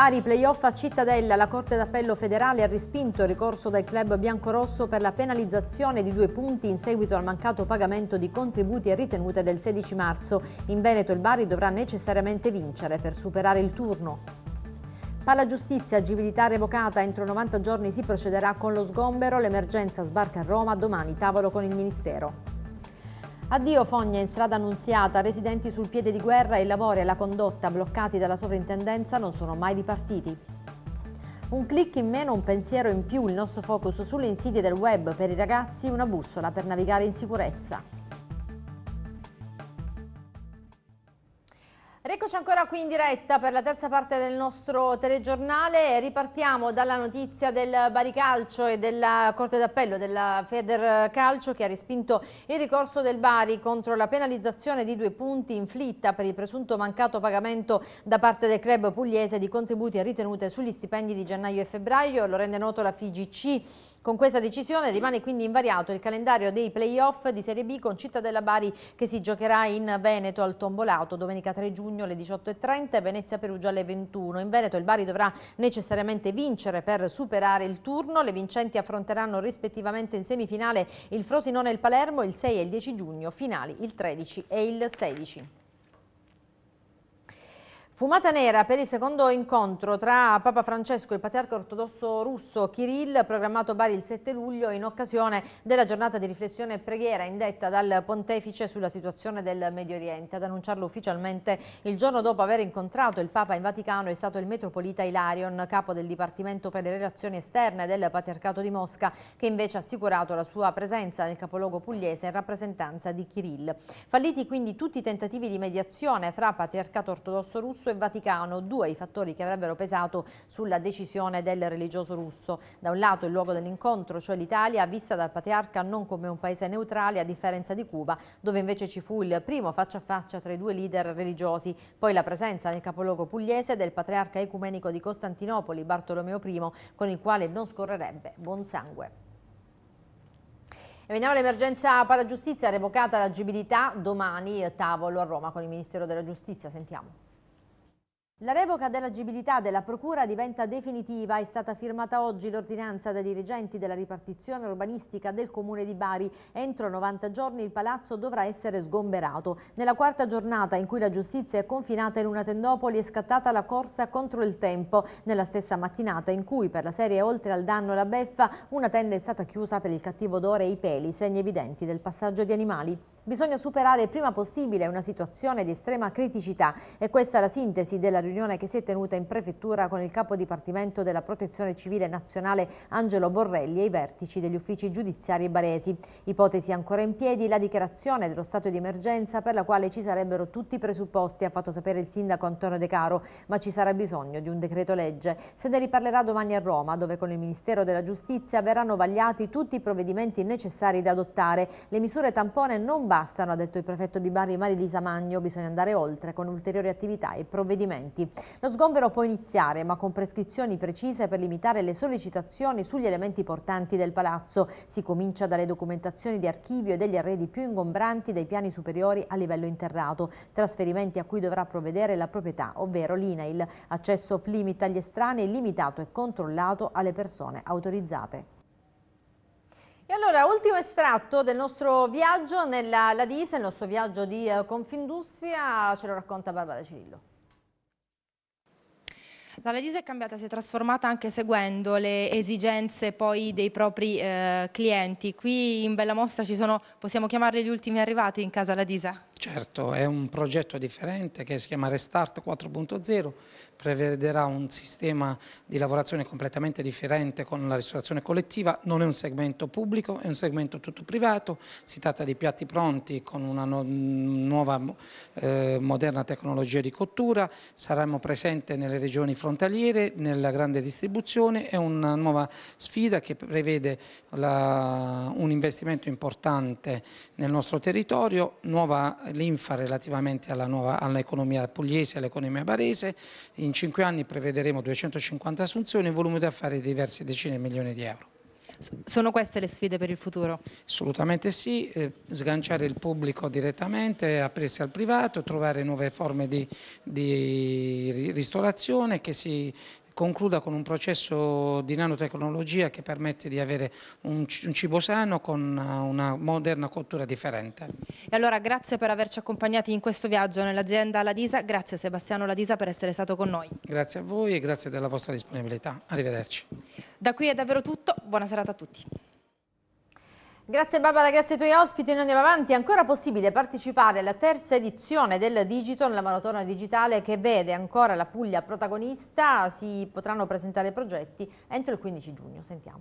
Bari playoff a Cittadella, la Corte d'Appello federale ha respinto il ricorso del club biancorosso per la penalizzazione di due punti in seguito al mancato pagamento di contributi e ritenute del 16 marzo. In Veneto il Bari dovrà necessariamente vincere per superare il turno. Palla giustizia, agibilità revocata, entro 90 giorni si procederà con lo sgombero, l'emergenza sbarca a Roma, domani tavolo con il Ministero. Addio Fogna in strada annunziata, residenti sul piede di guerra e i lavori e la condotta bloccati dalla sovrintendenza non sono mai ripartiti. Un clic in meno, un pensiero in più, il nostro focus sulle insidie del web per i ragazzi, una bussola per navigare in sicurezza. Eccoci ancora qui in diretta per la terza parte del nostro telegiornale. Ripartiamo dalla notizia del Baricalcio e della Corte d'Appello della Feder Calcio che ha respinto il ricorso del Bari contro la penalizzazione di due punti inflitta per il presunto mancato pagamento da parte del club pugliese di contributi e ritenute sugli stipendi di gennaio e febbraio. Lo rende noto la FIGC con questa decisione rimane quindi invariato il calendario dei playoff di Serie B con Cittadella Bari che si giocherà in Veneto al Tombolato domenica 3 giugno alle 18.30 e Venezia-Perugia alle 21. In Veneto il Bari dovrà necessariamente vincere per superare il turno. Le vincenti affronteranno rispettivamente in semifinale il Frosinone e il Palermo il 6 e il 10 giugno, finali il 13 e il 16. Fumata nera per il secondo incontro tra Papa Francesco e il patriarca ortodosso russo Kirill, programmato Bari il 7 luglio in occasione della giornata di riflessione e preghiera indetta dal pontefice sulla situazione del Medio Oriente. Ad annunciarlo ufficialmente il giorno dopo aver incontrato il Papa in Vaticano è stato il metropolita Ilarion, capo del Dipartimento per le relazioni esterne del patriarcato di Mosca, che invece ha assicurato la sua presenza nel capoluogo pugliese in rappresentanza di Kirill. Falliti quindi tutti i tentativi di mediazione fra patriarcato ortodosso russo russo e Vaticano, due i fattori che avrebbero pesato sulla decisione del religioso russo. Da un lato il luogo dell'incontro, cioè l'Italia, vista dal patriarca non come un paese neutrale a differenza di Cuba, dove invece ci fu il primo faccia a faccia tra i due leader religiosi, poi la presenza nel capoluogo pugliese del patriarca ecumenico di Costantinopoli, Bartolomeo I, con il quale non scorrerebbe buon sangue. E veniamo all'emergenza paragiustizia, revocata l'agibilità, domani eh, tavolo a Roma con il Ministero della Giustizia, sentiamo. La revoca dell'agibilità della Procura diventa definitiva. È stata firmata oggi l'ordinanza dai dirigenti della ripartizione urbanistica del Comune di Bari. Entro 90 giorni il palazzo dovrà essere sgomberato. Nella quarta giornata in cui la giustizia è confinata in una tendopoli è scattata la corsa contro il tempo. Nella stessa mattinata in cui per la serie Oltre al danno e la beffa una tenda è stata chiusa per il cattivo odore e i peli, segni evidenti del passaggio di animali bisogna superare il prima possibile una situazione di estrema criticità e questa è la sintesi della riunione che si è tenuta in prefettura con il capo dipartimento della protezione civile nazionale Angelo Borrelli e i vertici degli uffici giudiziari baresi. Ipotesi ancora in piedi la dichiarazione dello stato di emergenza per la quale ci sarebbero tutti i presupposti, ha fatto sapere il sindaco Antonio De Caro, ma ci sarà bisogno di un decreto legge. Se ne riparlerà domani a Roma, dove con il Ministero della Giustizia verranno vagliati tutti i provvedimenti necessari da adottare. Le misure tampone non bastano bastano, ha detto il prefetto di Bari Marilisa Magno, bisogna andare oltre con ulteriori attività e provvedimenti. Lo sgombero può iniziare, ma con prescrizioni precise per limitare le sollecitazioni sugli elementi portanti del palazzo. Si comincia dalle documentazioni di archivio e degli arredi più ingombranti dei piani superiori a livello interrato, trasferimenti a cui dovrà provvedere la proprietà, ovvero l'INAIL, accesso off limit agli estranei limitato e controllato alle persone autorizzate. E allora, ultimo estratto del nostro viaggio nella Disa, il nostro viaggio di eh, Confindustria, ce lo racconta Barbara Cirillo. La Ladisa è cambiata, si è trasformata anche seguendo le esigenze poi dei propri eh, clienti. Qui in Bella Mossa ci sono, possiamo chiamarli gli ultimi arrivati in casa Ladisa? Certo, è un progetto differente che si chiama Restart 4.0, prevederà un sistema di lavorazione completamente differente con la ristorazione collettiva, non è un segmento pubblico, è un segmento tutto privato, si tratta di piatti pronti con una no nuova eh, moderna tecnologia di cottura, saremo presenti nelle regioni frontaliere, nella grande distribuzione, è una nuova sfida che prevede la, un investimento importante nel nostro territorio, nuova l'Infa relativamente all'economia all pugliese e all'economia barese. In cinque anni prevederemo 250 assunzioni e volume di affari di diverse decine di milioni di euro. Sono queste le sfide per il futuro? Assolutamente sì, eh, sganciare il pubblico direttamente, aprirsi al privato, trovare nuove forme di, di ristorazione che si concluda con un processo di nanotecnologia che permette di avere un, cibo sano con eh, una moderna cultura differente. E allora grazie per averci accompagnati in questo viaggio nell'azienda Ladisa, grazie Sebastiano Ladisa per essere stato con noi. Grazie a voi e grazie della vostra disponibilità, arrivederci. Da qui è davvero tutto, buona serata a tutti. Grazie Barbara, grazie ai tuoi ospiti. Noi andiamo avanti. È ancora possibile partecipare alla terza edizione del Digiton, la maratona digitale che vede ancora la Puglia protagonista. Si potranno presentare progetti entro il 15 giugno. Sentiamo.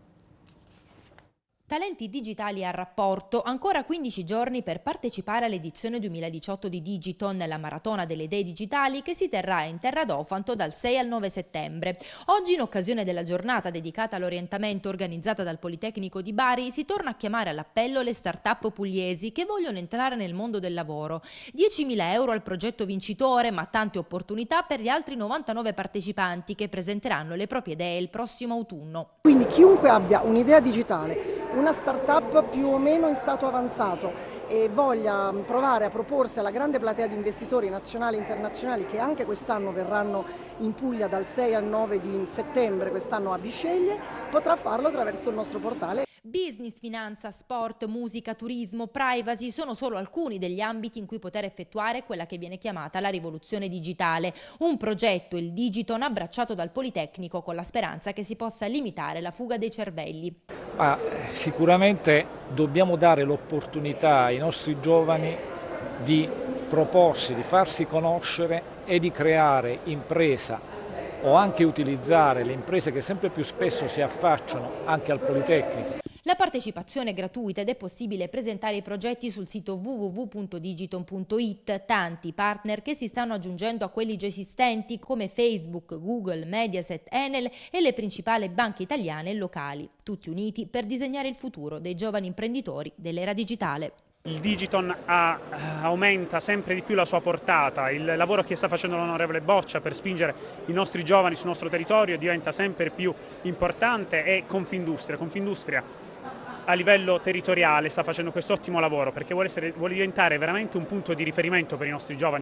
Talenti digitali a rapporto, ancora 15 giorni per partecipare all'edizione 2018 di Digiton, la maratona delle idee digitali che si terrà in Terra d'Ofanto dal 6 al 9 settembre. Oggi, in occasione della giornata dedicata all'orientamento organizzata dal Politecnico di Bari, si torna a chiamare all'appello le start-up pugliesi che vogliono entrare nel mondo del lavoro. 10.000 euro al progetto vincitore, ma tante opportunità per gli altri 99 partecipanti che presenteranno le proprie idee il prossimo autunno. Quindi chiunque abbia un'idea digitale, una startup più o meno in stato avanzato e voglia provare a proporsi alla grande platea di investitori nazionali e internazionali che anche quest'anno verranno in Puglia dal 6 al 9 di settembre, quest'anno a Bisceglie, potrà farlo attraverso il nostro portale. Business, finanza, sport, musica, turismo, privacy sono solo alcuni degli ambiti in cui poter effettuare quella che viene chiamata la rivoluzione digitale, un progetto, il Digiton, abbracciato dal Politecnico con la speranza che si possa limitare la fuga dei cervelli. Ah, sicuramente dobbiamo dare l'opportunità ai nostri giovani di proporsi, di farsi conoscere e di creare impresa o anche utilizzare le imprese che sempre più spesso si affacciano anche al Politecnico. La partecipazione è gratuita ed è possibile presentare i progetti sul sito www.digiton.it. Tanti partner che si stanno aggiungendo a quelli già esistenti come Facebook, Google, Mediaset, Enel e le principali banche italiane e locali, tutti uniti per disegnare il futuro dei giovani imprenditori dell'era digitale il Digiton ha, eh, aumenta sempre di più la sua portata, il lavoro che sta facendo l'onorevole Boccia per spingere i nostri giovani sul nostro territorio diventa sempre più importante e Confindustria, Confindustria a livello territoriale sta facendo questo ottimo lavoro perché vuole, essere, vuole diventare veramente un punto di riferimento per i nostri giovani.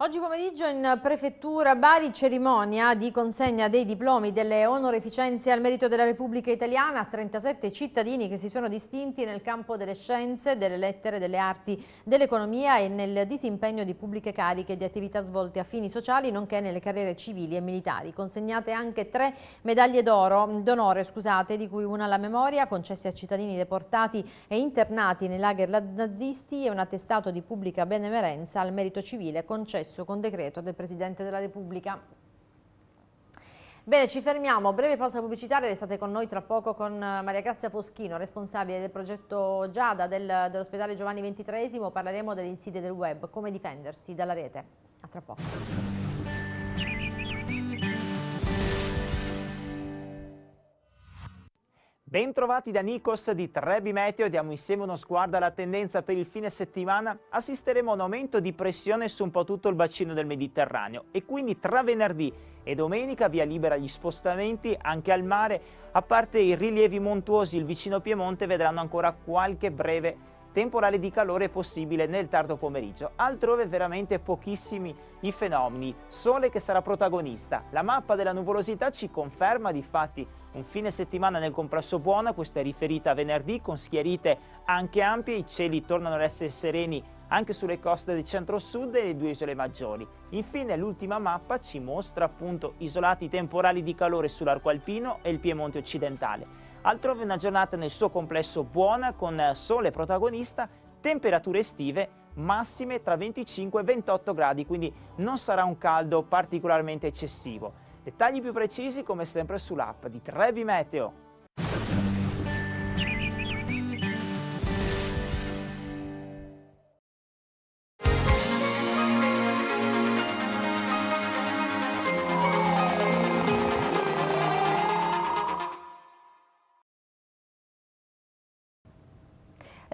Oggi pomeriggio in prefettura Bari cerimonia di consegna dei diplomi delle onoreficenze al merito della Repubblica Italiana a 37 cittadini che si sono distinti nel campo delle scienze, delle lettere, delle arti, dell'economia e nel disimpegno di pubbliche cariche e di attività svolte a fini sociali nonché nelle carriere civili e militari. Consegnate anche tre medaglie d'onore, di cui una alla memoria concesse a cittadini deportati e internati nei lager nazisti e un attestato di pubblica benemerenza al merito civile concesso processo con decreto del Presidente della Repubblica. Bene, ci fermiamo, breve pausa pubblicitaria, restate con noi tra poco con eh, Maria Grazia Foschino, responsabile del progetto Giada del, dell'ospedale Giovanni XXIII, parleremo delle insidie del web, come difendersi dalla rete. A tra poco. Bentrovati da Nikos di Trebi Meteo, diamo insieme uno sguardo alla tendenza per il fine settimana. Assisteremo a un aumento di pressione su un po' tutto il bacino del Mediterraneo e quindi tra venerdì e domenica via libera gli spostamenti anche al mare, a parte i rilievi montuosi il vicino Piemonte vedranno ancora qualche breve temporale di calore possibile nel tardo pomeriggio, altrove veramente pochissimi i fenomeni. Sole che sarà protagonista. La mappa della nuvolosità ci conferma di fatti un fine settimana nel complesso buona, questa è riferita a venerdì con schierite anche ampie, i cieli tornano ad essere sereni anche sulle coste del centro-sud e le due isole maggiori. Infine l'ultima mappa ci mostra appunto isolati temporali di calore sull'arco alpino e il Piemonte occidentale. Altrove una giornata nel suo complesso buona con sole protagonista, temperature estive massime tra 25 e 28 gradi, quindi non sarà un caldo particolarmente eccessivo. Dettagli più precisi come sempre sull'app di Trebi Meteo.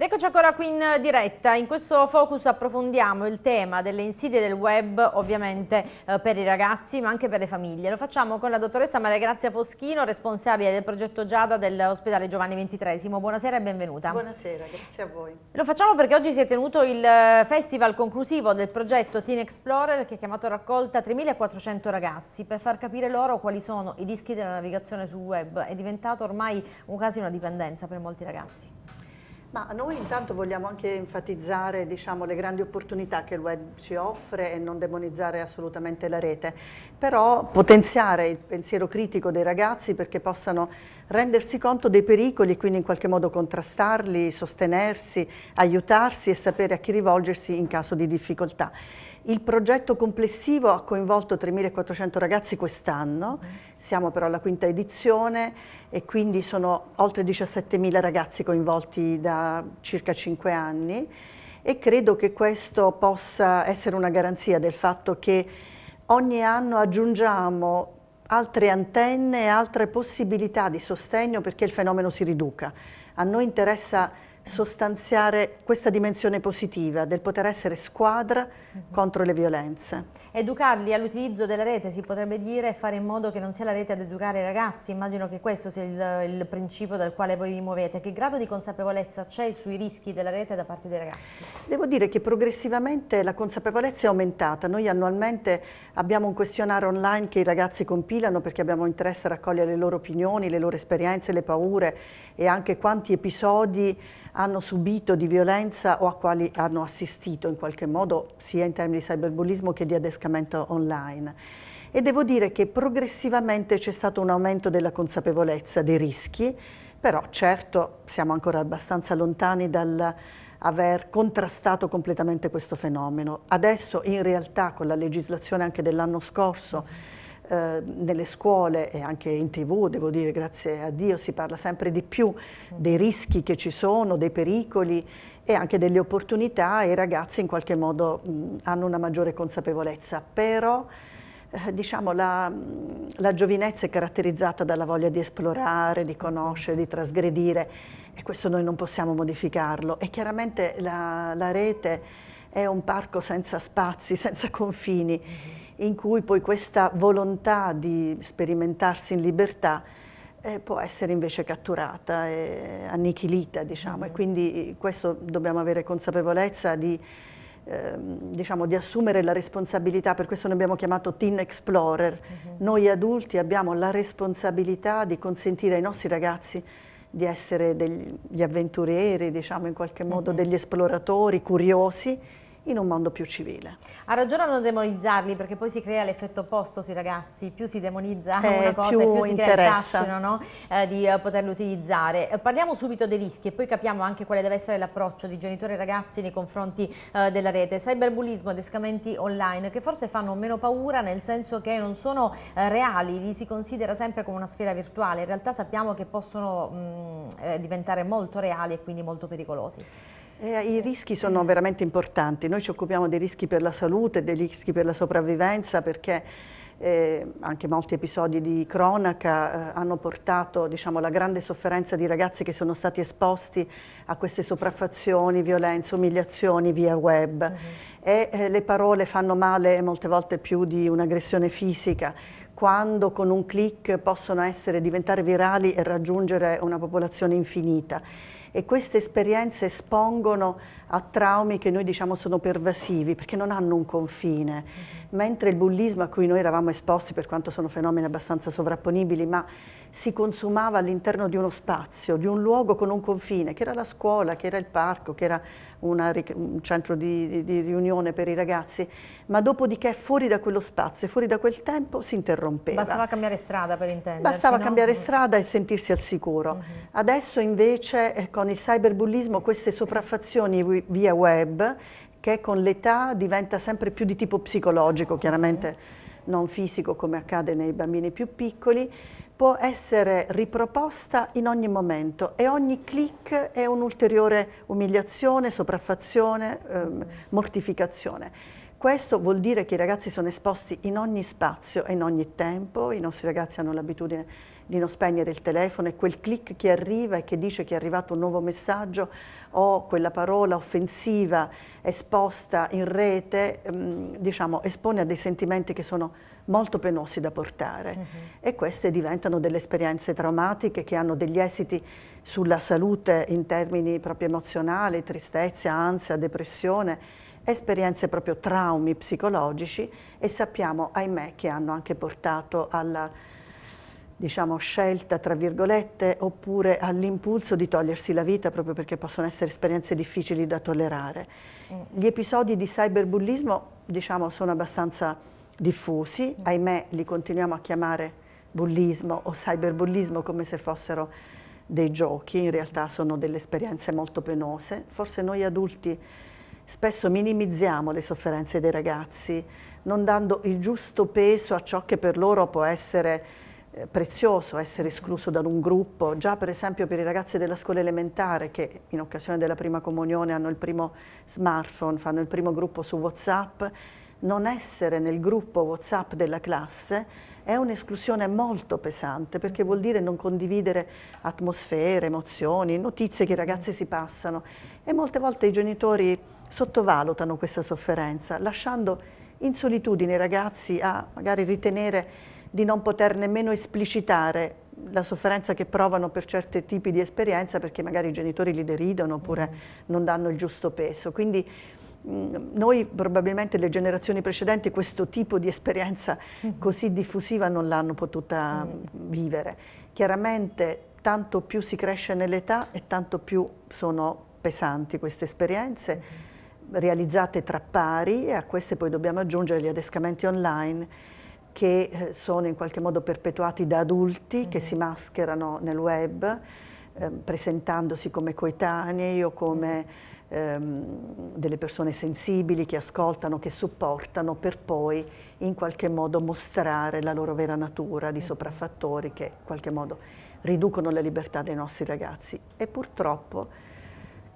Eccoci ancora qui in diretta, in questo focus approfondiamo il tema delle insidie del web ovviamente eh, per i ragazzi ma anche per le famiglie. Lo facciamo con la dottoressa Maria Grazia Foschino, responsabile del progetto Giada dell'ospedale Giovanni XXIII. Buonasera e benvenuta. Buonasera, grazie a voi. Lo facciamo perché oggi si è tenuto il festival conclusivo del progetto Teen Explorer che ha chiamato raccolta 3400 ragazzi per far capire loro quali sono i dischi della navigazione sul web. È diventato ormai un quasi una dipendenza per molti ragazzi. Ma noi intanto vogliamo anche enfatizzare diciamo, le grandi opportunità che il web ci offre e non demonizzare assolutamente la rete, però potenziare il pensiero critico dei ragazzi perché possano rendersi conto dei pericoli, quindi in qualche modo contrastarli, sostenersi, aiutarsi e sapere a chi rivolgersi in caso di difficoltà. Il progetto complessivo ha coinvolto 3.400 ragazzi quest'anno, siamo però alla quinta edizione e quindi sono oltre 17.000 ragazzi coinvolti da circa 5 anni e credo che questo possa essere una garanzia del fatto che ogni anno aggiungiamo altre antenne e altre possibilità di sostegno perché il fenomeno si riduca. A noi interessa sostanziare questa dimensione positiva del poter essere squadra uh mhm. -huh. contro le violenze. Educarli all'utilizzo della rete, si potrebbe dire, fare in modo che non sia la rete ad educare i ragazzi, immagino che questo sia il, il principio dal quale voi vi muovete. Che grado di consapevolezza c'è sui rischi della rete da parte dei ragazzi? Devo dire che progressivamente la consapevolezza è aumentata. Noi annualmente abbiamo un questionario online che i ragazzi compilano perché abbiamo interesse a raccogliere le loro opinioni, le loro esperienze, le paure e anche quanti episodi hanno subito di violenza o a quali hanno assistito in qualche modo sia in termini di cyberbullismo che di adescamento online. E devo dire che progressivamente c'è stato un aumento della consapevolezza dei rischi, però certo siamo ancora abbastanza lontani dal aver contrastato completamente questo fenomeno. Adesso in realtà con la legislazione anche dell'anno scorso eh, nelle scuole e anche in tv, devo dire grazie a Dio, si parla sempre di più dei rischi che ci sono, dei pericoli e anche delle opportunità e i ragazzi in qualche modo mh, hanno una maggiore consapevolezza. Però eh, diciamo, la, la giovinezza è caratterizzata dalla voglia di esplorare, di conoscere, di trasgredire e questo noi non possiamo modificarlo e chiaramente la, la rete è un parco senza spazi, senza confini mm-hmm in cui poi questa volontà di sperimentarsi in libertà eh, può essere invece catturata e annichilita, diciamo, mm. e mm-hmm. quindi questo dobbiamo avere consapevolezza di, eh, diciamo, di assumere la responsabilità, per questo noi abbiamo chiamato Teen Explorer. Mm -hmm. Noi adulti abbiamo la responsabilità di consentire ai nostri ragazzi di essere degli avventurieri, diciamo in qualche modo mm -hmm. degli esploratori curiosi in un mondo più civile. Ha ragione a non demonizzarli perché poi si crea l'effetto opposto sui ragazzi, più si demonizza eh, una cosa più e più si interessa. crea il fascino no? eh, di uh, poterlo utilizzare. Eh, parliamo subito dei rischi e poi capiamo anche quale deve essere l'approccio di genitori e ragazzi nei confronti uh, della rete. Cyberbullismo, adescamenti online che forse fanno meno paura nel senso che non sono uh, reali, li si considera sempre come una sfera virtuale, in realtà sappiamo che possono mh, mm, diventare molto reali e quindi molto pericolosi. Eh, I rischi sono veramente importanti, noi ci occupiamo dei rischi per la salute, dei rischi per la sopravvivenza perché eh, anche molti episodi di cronaca eh, hanno portato diciamo, la grande sofferenza di ragazzi che sono stati esposti a queste sopraffazioni, violenze, umiliazioni via web. Uh mm-hmm. -huh. E eh, le parole fanno male molte volte più di un'aggressione fisica quando con un clic possono essere, diventare virali e raggiungere una popolazione infinita e queste esperienze espongono a traumi che noi diciamo sono pervasivi perché non hanno un confine, mm-hmm. mentre il bullismo a cui noi eravamo esposti per quanto sono fenomeni abbastanza sovrapponibili ma si consumava all'interno di uno spazio, di un luogo con un confine, che era la scuola, che era il parco, che era una, un centro di, di riunione per i ragazzi, ma dopodiché fuori da quello spazio, fuori da quel tempo si interrompeva. Bastava cambiare strada per intenderci, Bastava no? cambiare mm. strada e sentirsi al sicuro. Uh mm-hmm. -huh. Adesso invece eh, con il cyberbullismo queste sopraffazioni via web che con l'età diventa sempre più di tipo psicologico, chiaramente mm-hmm. non fisico come accade nei bambini più piccoli, può essere riproposta in ogni momento e ogni click è un'ulteriore umiliazione, sopraffazione, ehm, mortificazione. Questo vuol dire che i ragazzi sono esposti in ogni spazio e in ogni tempo, i nostri ragazzi hanno l'abitudine di non spegnere il telefono e quel click che arriva e che dice che è arrivato un nuovo messaggio o quella parola offensiva esposta in rete mm, diciamo, espone a dei sentimenti che sono molto penosi da portare uh mhm. -huh. e queste diventano delle esperienze traumatiche che hanno degli esiti sulla salute in termini proprio emozionali, tristezza, ansia, depressione, esperienze proprio traumi psicologici e sappiamo ahimè che hanno anche portato alla diciamo, scelta, tra virgolette, oppure all'impulso di togliersi la vita proprio perché possono essere esperienze difficili da tollerare. Mm. Gli episodi di cyberbullismo, diciamo, sono abbastanza diffusi, mm. ahimè li continuiamo a chiamare bullismo o cyberbullismo come se fossero dei giochi, in realtà sono delle esperienze molto penose. Forse noi adulti spesso minimizziamo le sofferenze dei ragazzi, non dando il giusto peso a ciò che per loro può essere eh, prezioso essere escluso da un gruppo, già per esempio per i ragazzi della scuola elementare che in occasione della prima comunione hanno il primo smartphone, fanno il primo gruppo su Whatsapp, non essere nel gruppo Whatsapp della classe è un'esclusione molto pesante perché vuol dire non condividere atmosfere, emozioni, notizie che i ragazzi si passano e molte volte i genitori sottovalutano questa sofferenza lasciando in solitudine i ragazzi a magari ritenere di non poter nemmeno esplicitare la sofferenza che provano per certi tipi di esperienza perché magari i genitori li deridono oppure non danno il giusto peso. Quindi noi probabilmente le generazioni precedenti questo tipo di esperienza mhm. così diffusiva non l'hanno potuta mm. vivere. Chiaramente tanto più si cresce nell'età e tanto più sono pesanti queste esperienze mhm. realizzate tra pari e a queste poi dobbiamo aggiungere gli adescamenti online che eh, sono in qualche modo perpetuati da adulti mm che mhm. si mascherano nel web eh, presentandosi come coetanei o come mhm. ehm, delle persone sensibili che ascoltano, che supportano per poi in qualche modo mostrare la loro vera natura di sopraffattori che in qualche modo riducono la libertà dei nostri ragazzi e purtroppo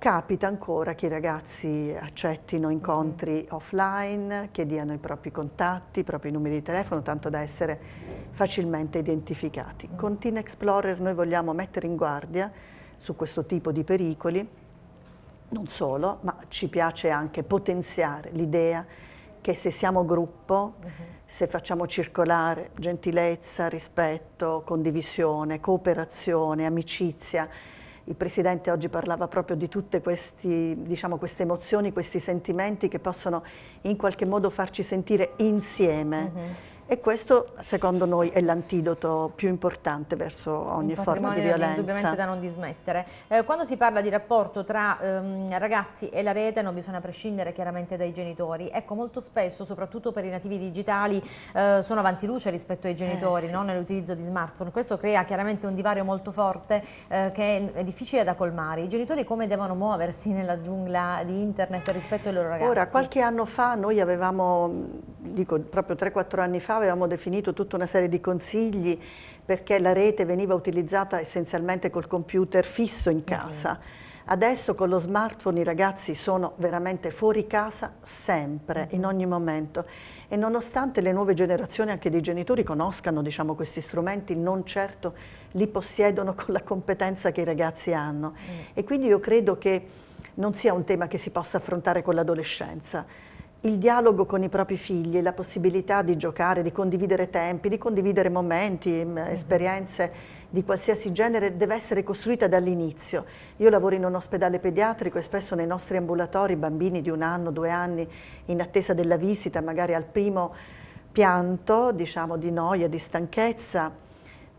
Capita ancora che i ragazzi accettino incontri mm. offline, che diano i propri contatti, i propri numeri di telefono, tanto da essere facilmente identificati. Mm. Con Teen Explorer noi vogliamo mettere in guardia su questo tipo di pericoli, non solo, ma ci piace anche potenziare l'idea che se siamo gruppo, uh mm-hmm. -huh. se facciamo circolare gentilezza, rispetto, condivisione, cooperazione, amicizia, il Presidente oggi parlava proprio di tutte questi, diciamo, queste emozioni, questi sentimenti che possono in qualche modo farci sentire insieme. Mm -hmm. E questo secondo noi è l'antidoto più importante verso ogni forma di violenza. Indubbiamente da non dismettere. Eh, quando si parla di rapporto tra ehm, ragazzi e la rete non bisogna prescindere chiaramente dai genitori. Ecco, molto spesso, soprattutto per i nativi digitali, eh, sono avanti luce rispetto ai genitori eh, sì. no? nell'utilizzo di smartphone. Questo crea chiaramente un divario molto forte eh, che è difficile da colmare. I genitori come devono muoversi nella giungla di internet rispetto ai loro ragazzi? Ora, qualche anno fa noi avevamo, dico proprio 3-4 anni fa, avevamo definito tutta una serie di consigli perché la rete veniva utilizzata essenzialmente col computer fisso in mhm. casa. Mm. Adesso con lo smartphone i ragazzi sono veramente fuori casa sempre, mm. in ogni momento e nonostante le nuove generazioni anche dei genitori conoscano diciamo, questi strumenti, non certo li possiedono con la competenza che i ragazzi hanno mm. e quindi io credo che non sia un tema che si possa affrontare con l'adolescenza il dialogo con i propri figli, la possibilità di giocare, di condividere tempi, di condividere momenti, mm, mhm. esperienze di qualsiasi genere deve essere costruita dall'inizio. Io lavoro in un ospedale pediatrico e spesso nei nostri ambulatori bambini di un anno, due anni in attesa della visita, magari al primo pianto, diciamo di noia, di stanchezza,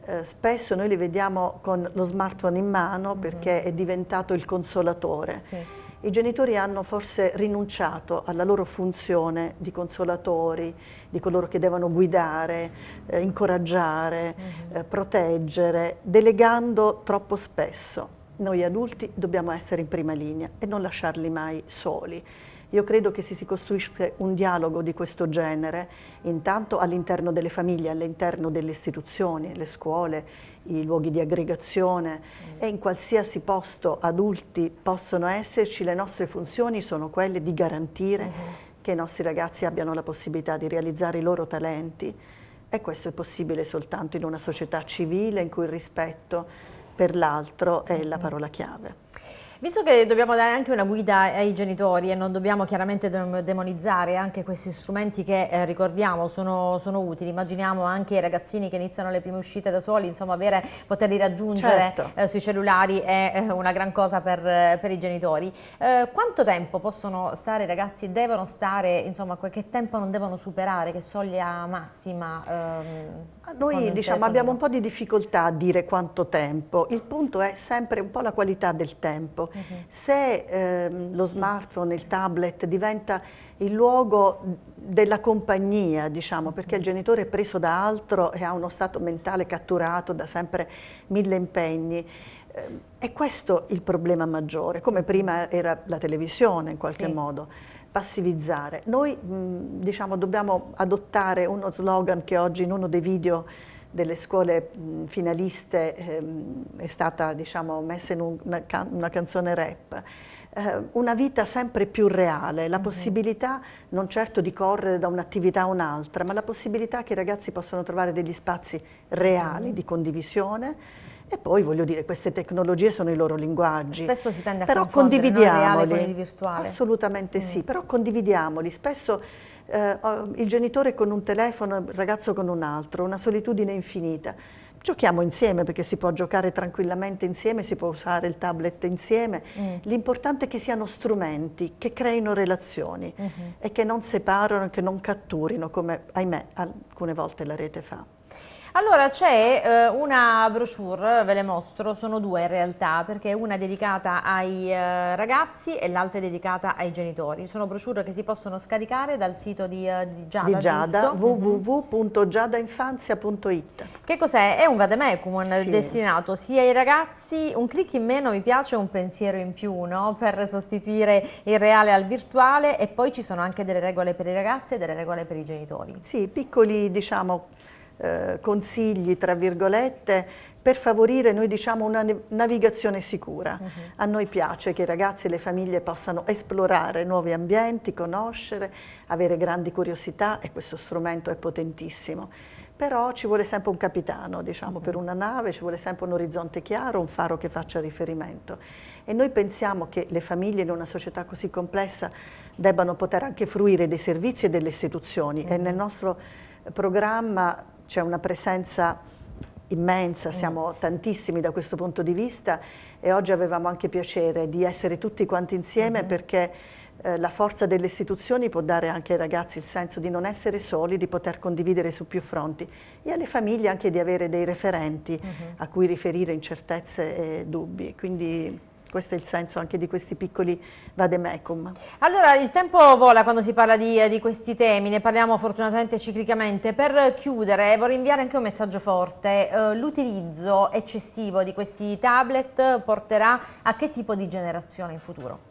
eh, spesso noi li vediamo con lo smartphone in mano mhm. perché è diventato il consolatore. Sì i genitori hanno forse rinunciato alla loro funzione di consolatori, di coloro che devono guidare, eh, incoraggiare, mm -hmm. eh, proteggere, delegando troppo spesso. Noi adulti dobbiamo essere in prima linea e non lasciarli mai soli. Io credo che se si costruisce un dialogo di questo genere, intanto all'interno delle famiglie, all'interno delle istituzioni, le scuole, i luoghi di aggregazione mm. e in qualsiasi posto adulti possono esserci, le nostre funzioni sono quelle di garantire mm. che i nostri ragazzi abbiano la possibilità di realizzare i loro talenti e questo è possibile soltanto in una società civile in cui il rispetto per l'altro è la mhm. parola chiave. Visto che dobbiamo dare anche una guida ai genitori e non dobbiamo chiaramente demonizzare anche questi strumenti che eh, ricordiamo sono, sono, utili, immaginiamo anche i ragazzini che iniziano le prime uscite da soli, insomma avere, poterli raggiungere certo. eh, sui cellulari è eh, una gran cosa per, per i genitori. Eh, quanto tempo possono stare i ragazzi, devono stare, insomma qualche tempo non devono superare, che soglia massima? Ehm, Noi diciamo abbiamo un po' di difficoltà a dire quanto tempo, il punto è sempre un po' la qualità del tempo. Uh mhm. -huh. Se ehm, lo smartphone, il tablet diventa il luogo della compagnia, diciamo, perché il mhm. genitore è preso da altro e ha uno stato mentale catturato da sempre mille impegni. Ehm, è questo il problema maggiore, come prima era la televisione in qualche sì. modo, passivizzare. Noi diciamo, dobbiamo adottare uno slogan che oggi in uno dei video delle scuole finaliste ehm, è stata diciamo, messa in una, can una, canzone rap. Eh, una vita sempre più reale, la mhm. possibilità non certo di correre da un'attività a un'altra, ma la possibilità che i ragazzi possano trovare degli spazi reali mhm. di condivisione. E poi voglio dire, queste tecnologie sono i loro linguaggi. Spesso si tende a però condividiamoli. No, reale con il virtuale. Assolutamente mm. sì, però condividiamoli. Spesso eh, il genitore con un telefono, il ragazzo con un altro, una solitudine infinita. Giochiamo insieme perché si può giocare tranquillamente insieme, si può usare il tablet insieme. Mm. L'importante è che siano strumenti che creino relazioni mm -hmm. e che non separano, che non catturino, come ahimè alcune volte la rete fa. Allora c'è eh, una brochure, ve le mostro, sono due in realtà, perché una è dedicata ai eh, ragazzi e l'altra è dedicata ai genitori. Sono brochure che si possono scaricare dal sito di, eh, di Giada, di Giada mhm. www.giadainfanzia.it Che cos'è? È un vademecum sì. destinato sia ai ragazzi, un clic in meno mi piace, un pensiero in più, no? per sostituire il reale al virtuale e poi ci sono anche delle regole per i ragazzi e delle regole per i genitori. Sì, piccoli diciamo eh, consigli, tra virgolette, per favorire, noi diciamo, una navigazione sicura. Uh mhm. -huh. A noi piace che i ragazzi e le famiglie possano esplorare nuovi ambienti, conoscere, avere grandi curiosità e questo strumento è potentissimo. Però ci vuole sempre un capitano, diciamo, uh mhm. -huh. per una nave, ci vuole sempre un orizzonte chiaro, un faro che faccia riferimento. E noi pensiamo che le famiglie in una società così complessa debbano poter anche fruire dei servizi e delle istituzioni uh -huh. e mhm. nel nostro programma c'è una presenza immensa, mm. siamo tantissimi da questo punto di vista e oggi avevamo anche piacere di essere tutti quanti insieme uh mm-hmm. -huh. perché eh, la forza delle istituzioni può dare anche ai ragazzi il senso di non essere soli, di poter condividere su più fronti e alle famiglie anche di avere dei referenti uh mm-hmm. -huh. a cui riferire incertezze e dubbi. Quindi questo è il senso anche di questi piccoli vademecum. Allora, il tempo vola quando si parla di, di, questi temi, ne parliamo fortunatamente ciclicamente. Per chiudere vorrei inviare anche un messaggio forte. Eh, l'utilizzo eccessivo di questi tablet porterà a che tipo di generazione in futuro?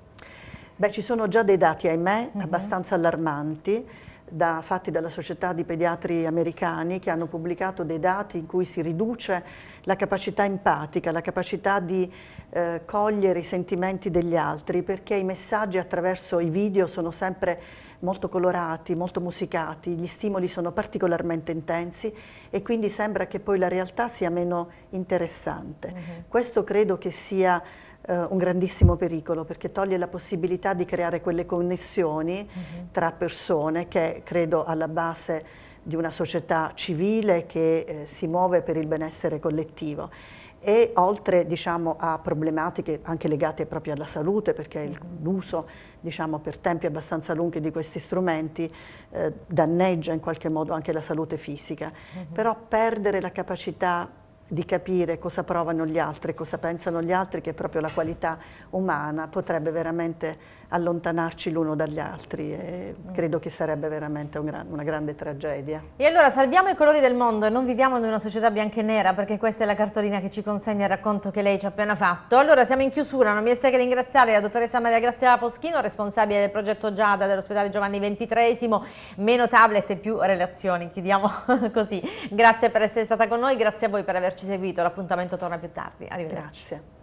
Beh, ci sono già dei dati, ahimè, mm -hmm. abbastanza allarmanti da, fatti dalla Società di Pediatri Americani che hanno pubblicato dei dati in cui si riduce la capacità empatica, la capacità di eh, cogliere i sentimenti degli altri perché i messaggi attraverso i video sono sempre molto colorati, molto musicati, gli stimoli sono particolarmente intensi e quindi sembra che poi la realtà sia meno interessante. Uh mm-hmm. -huh. Questo credo che sia eh, un grandissimo pericolo perché toglie la possibilità di creare quelle connessioni uh mhm. -huh. tra persone che credo alla base di una società civile che eh, si muove per il benessere collettivo e oltre diciamo, a problematiche anche legate proprio alla salute, perché mhm. l'uso diciamo, per tempi abbastanza lunghi di questi strumenti eh, danneggia in qualche modo anche la salute fisica, mm -hmm. però perdere la capacità di capire cosa provano gli altri, cosa pensano gli altri, che è proprio la qualità umana potrebbe veramente allontanarci l'uno dagli altri e credo che sarebbe veramente un gran, una grande tragedia. E allora salviamo i colori del mondo e non viviamo in una società bianca e nera perché questa è la cartolina che ci consegna il racconto che lei ci ha appena fatto. Allora siamo in chiusura, non mi resta che ringraziare la dottoressa Maria Grazia Poschino, responsabile del progetto Giada dell'ospedale Giovanni XXIII, meno tablet e più relazioni, chiudiamo così. Grazie per essere stata con noi, grazie a voi per averci seguito, l'appuntamento torna più tardi, arrivederci. Grazie.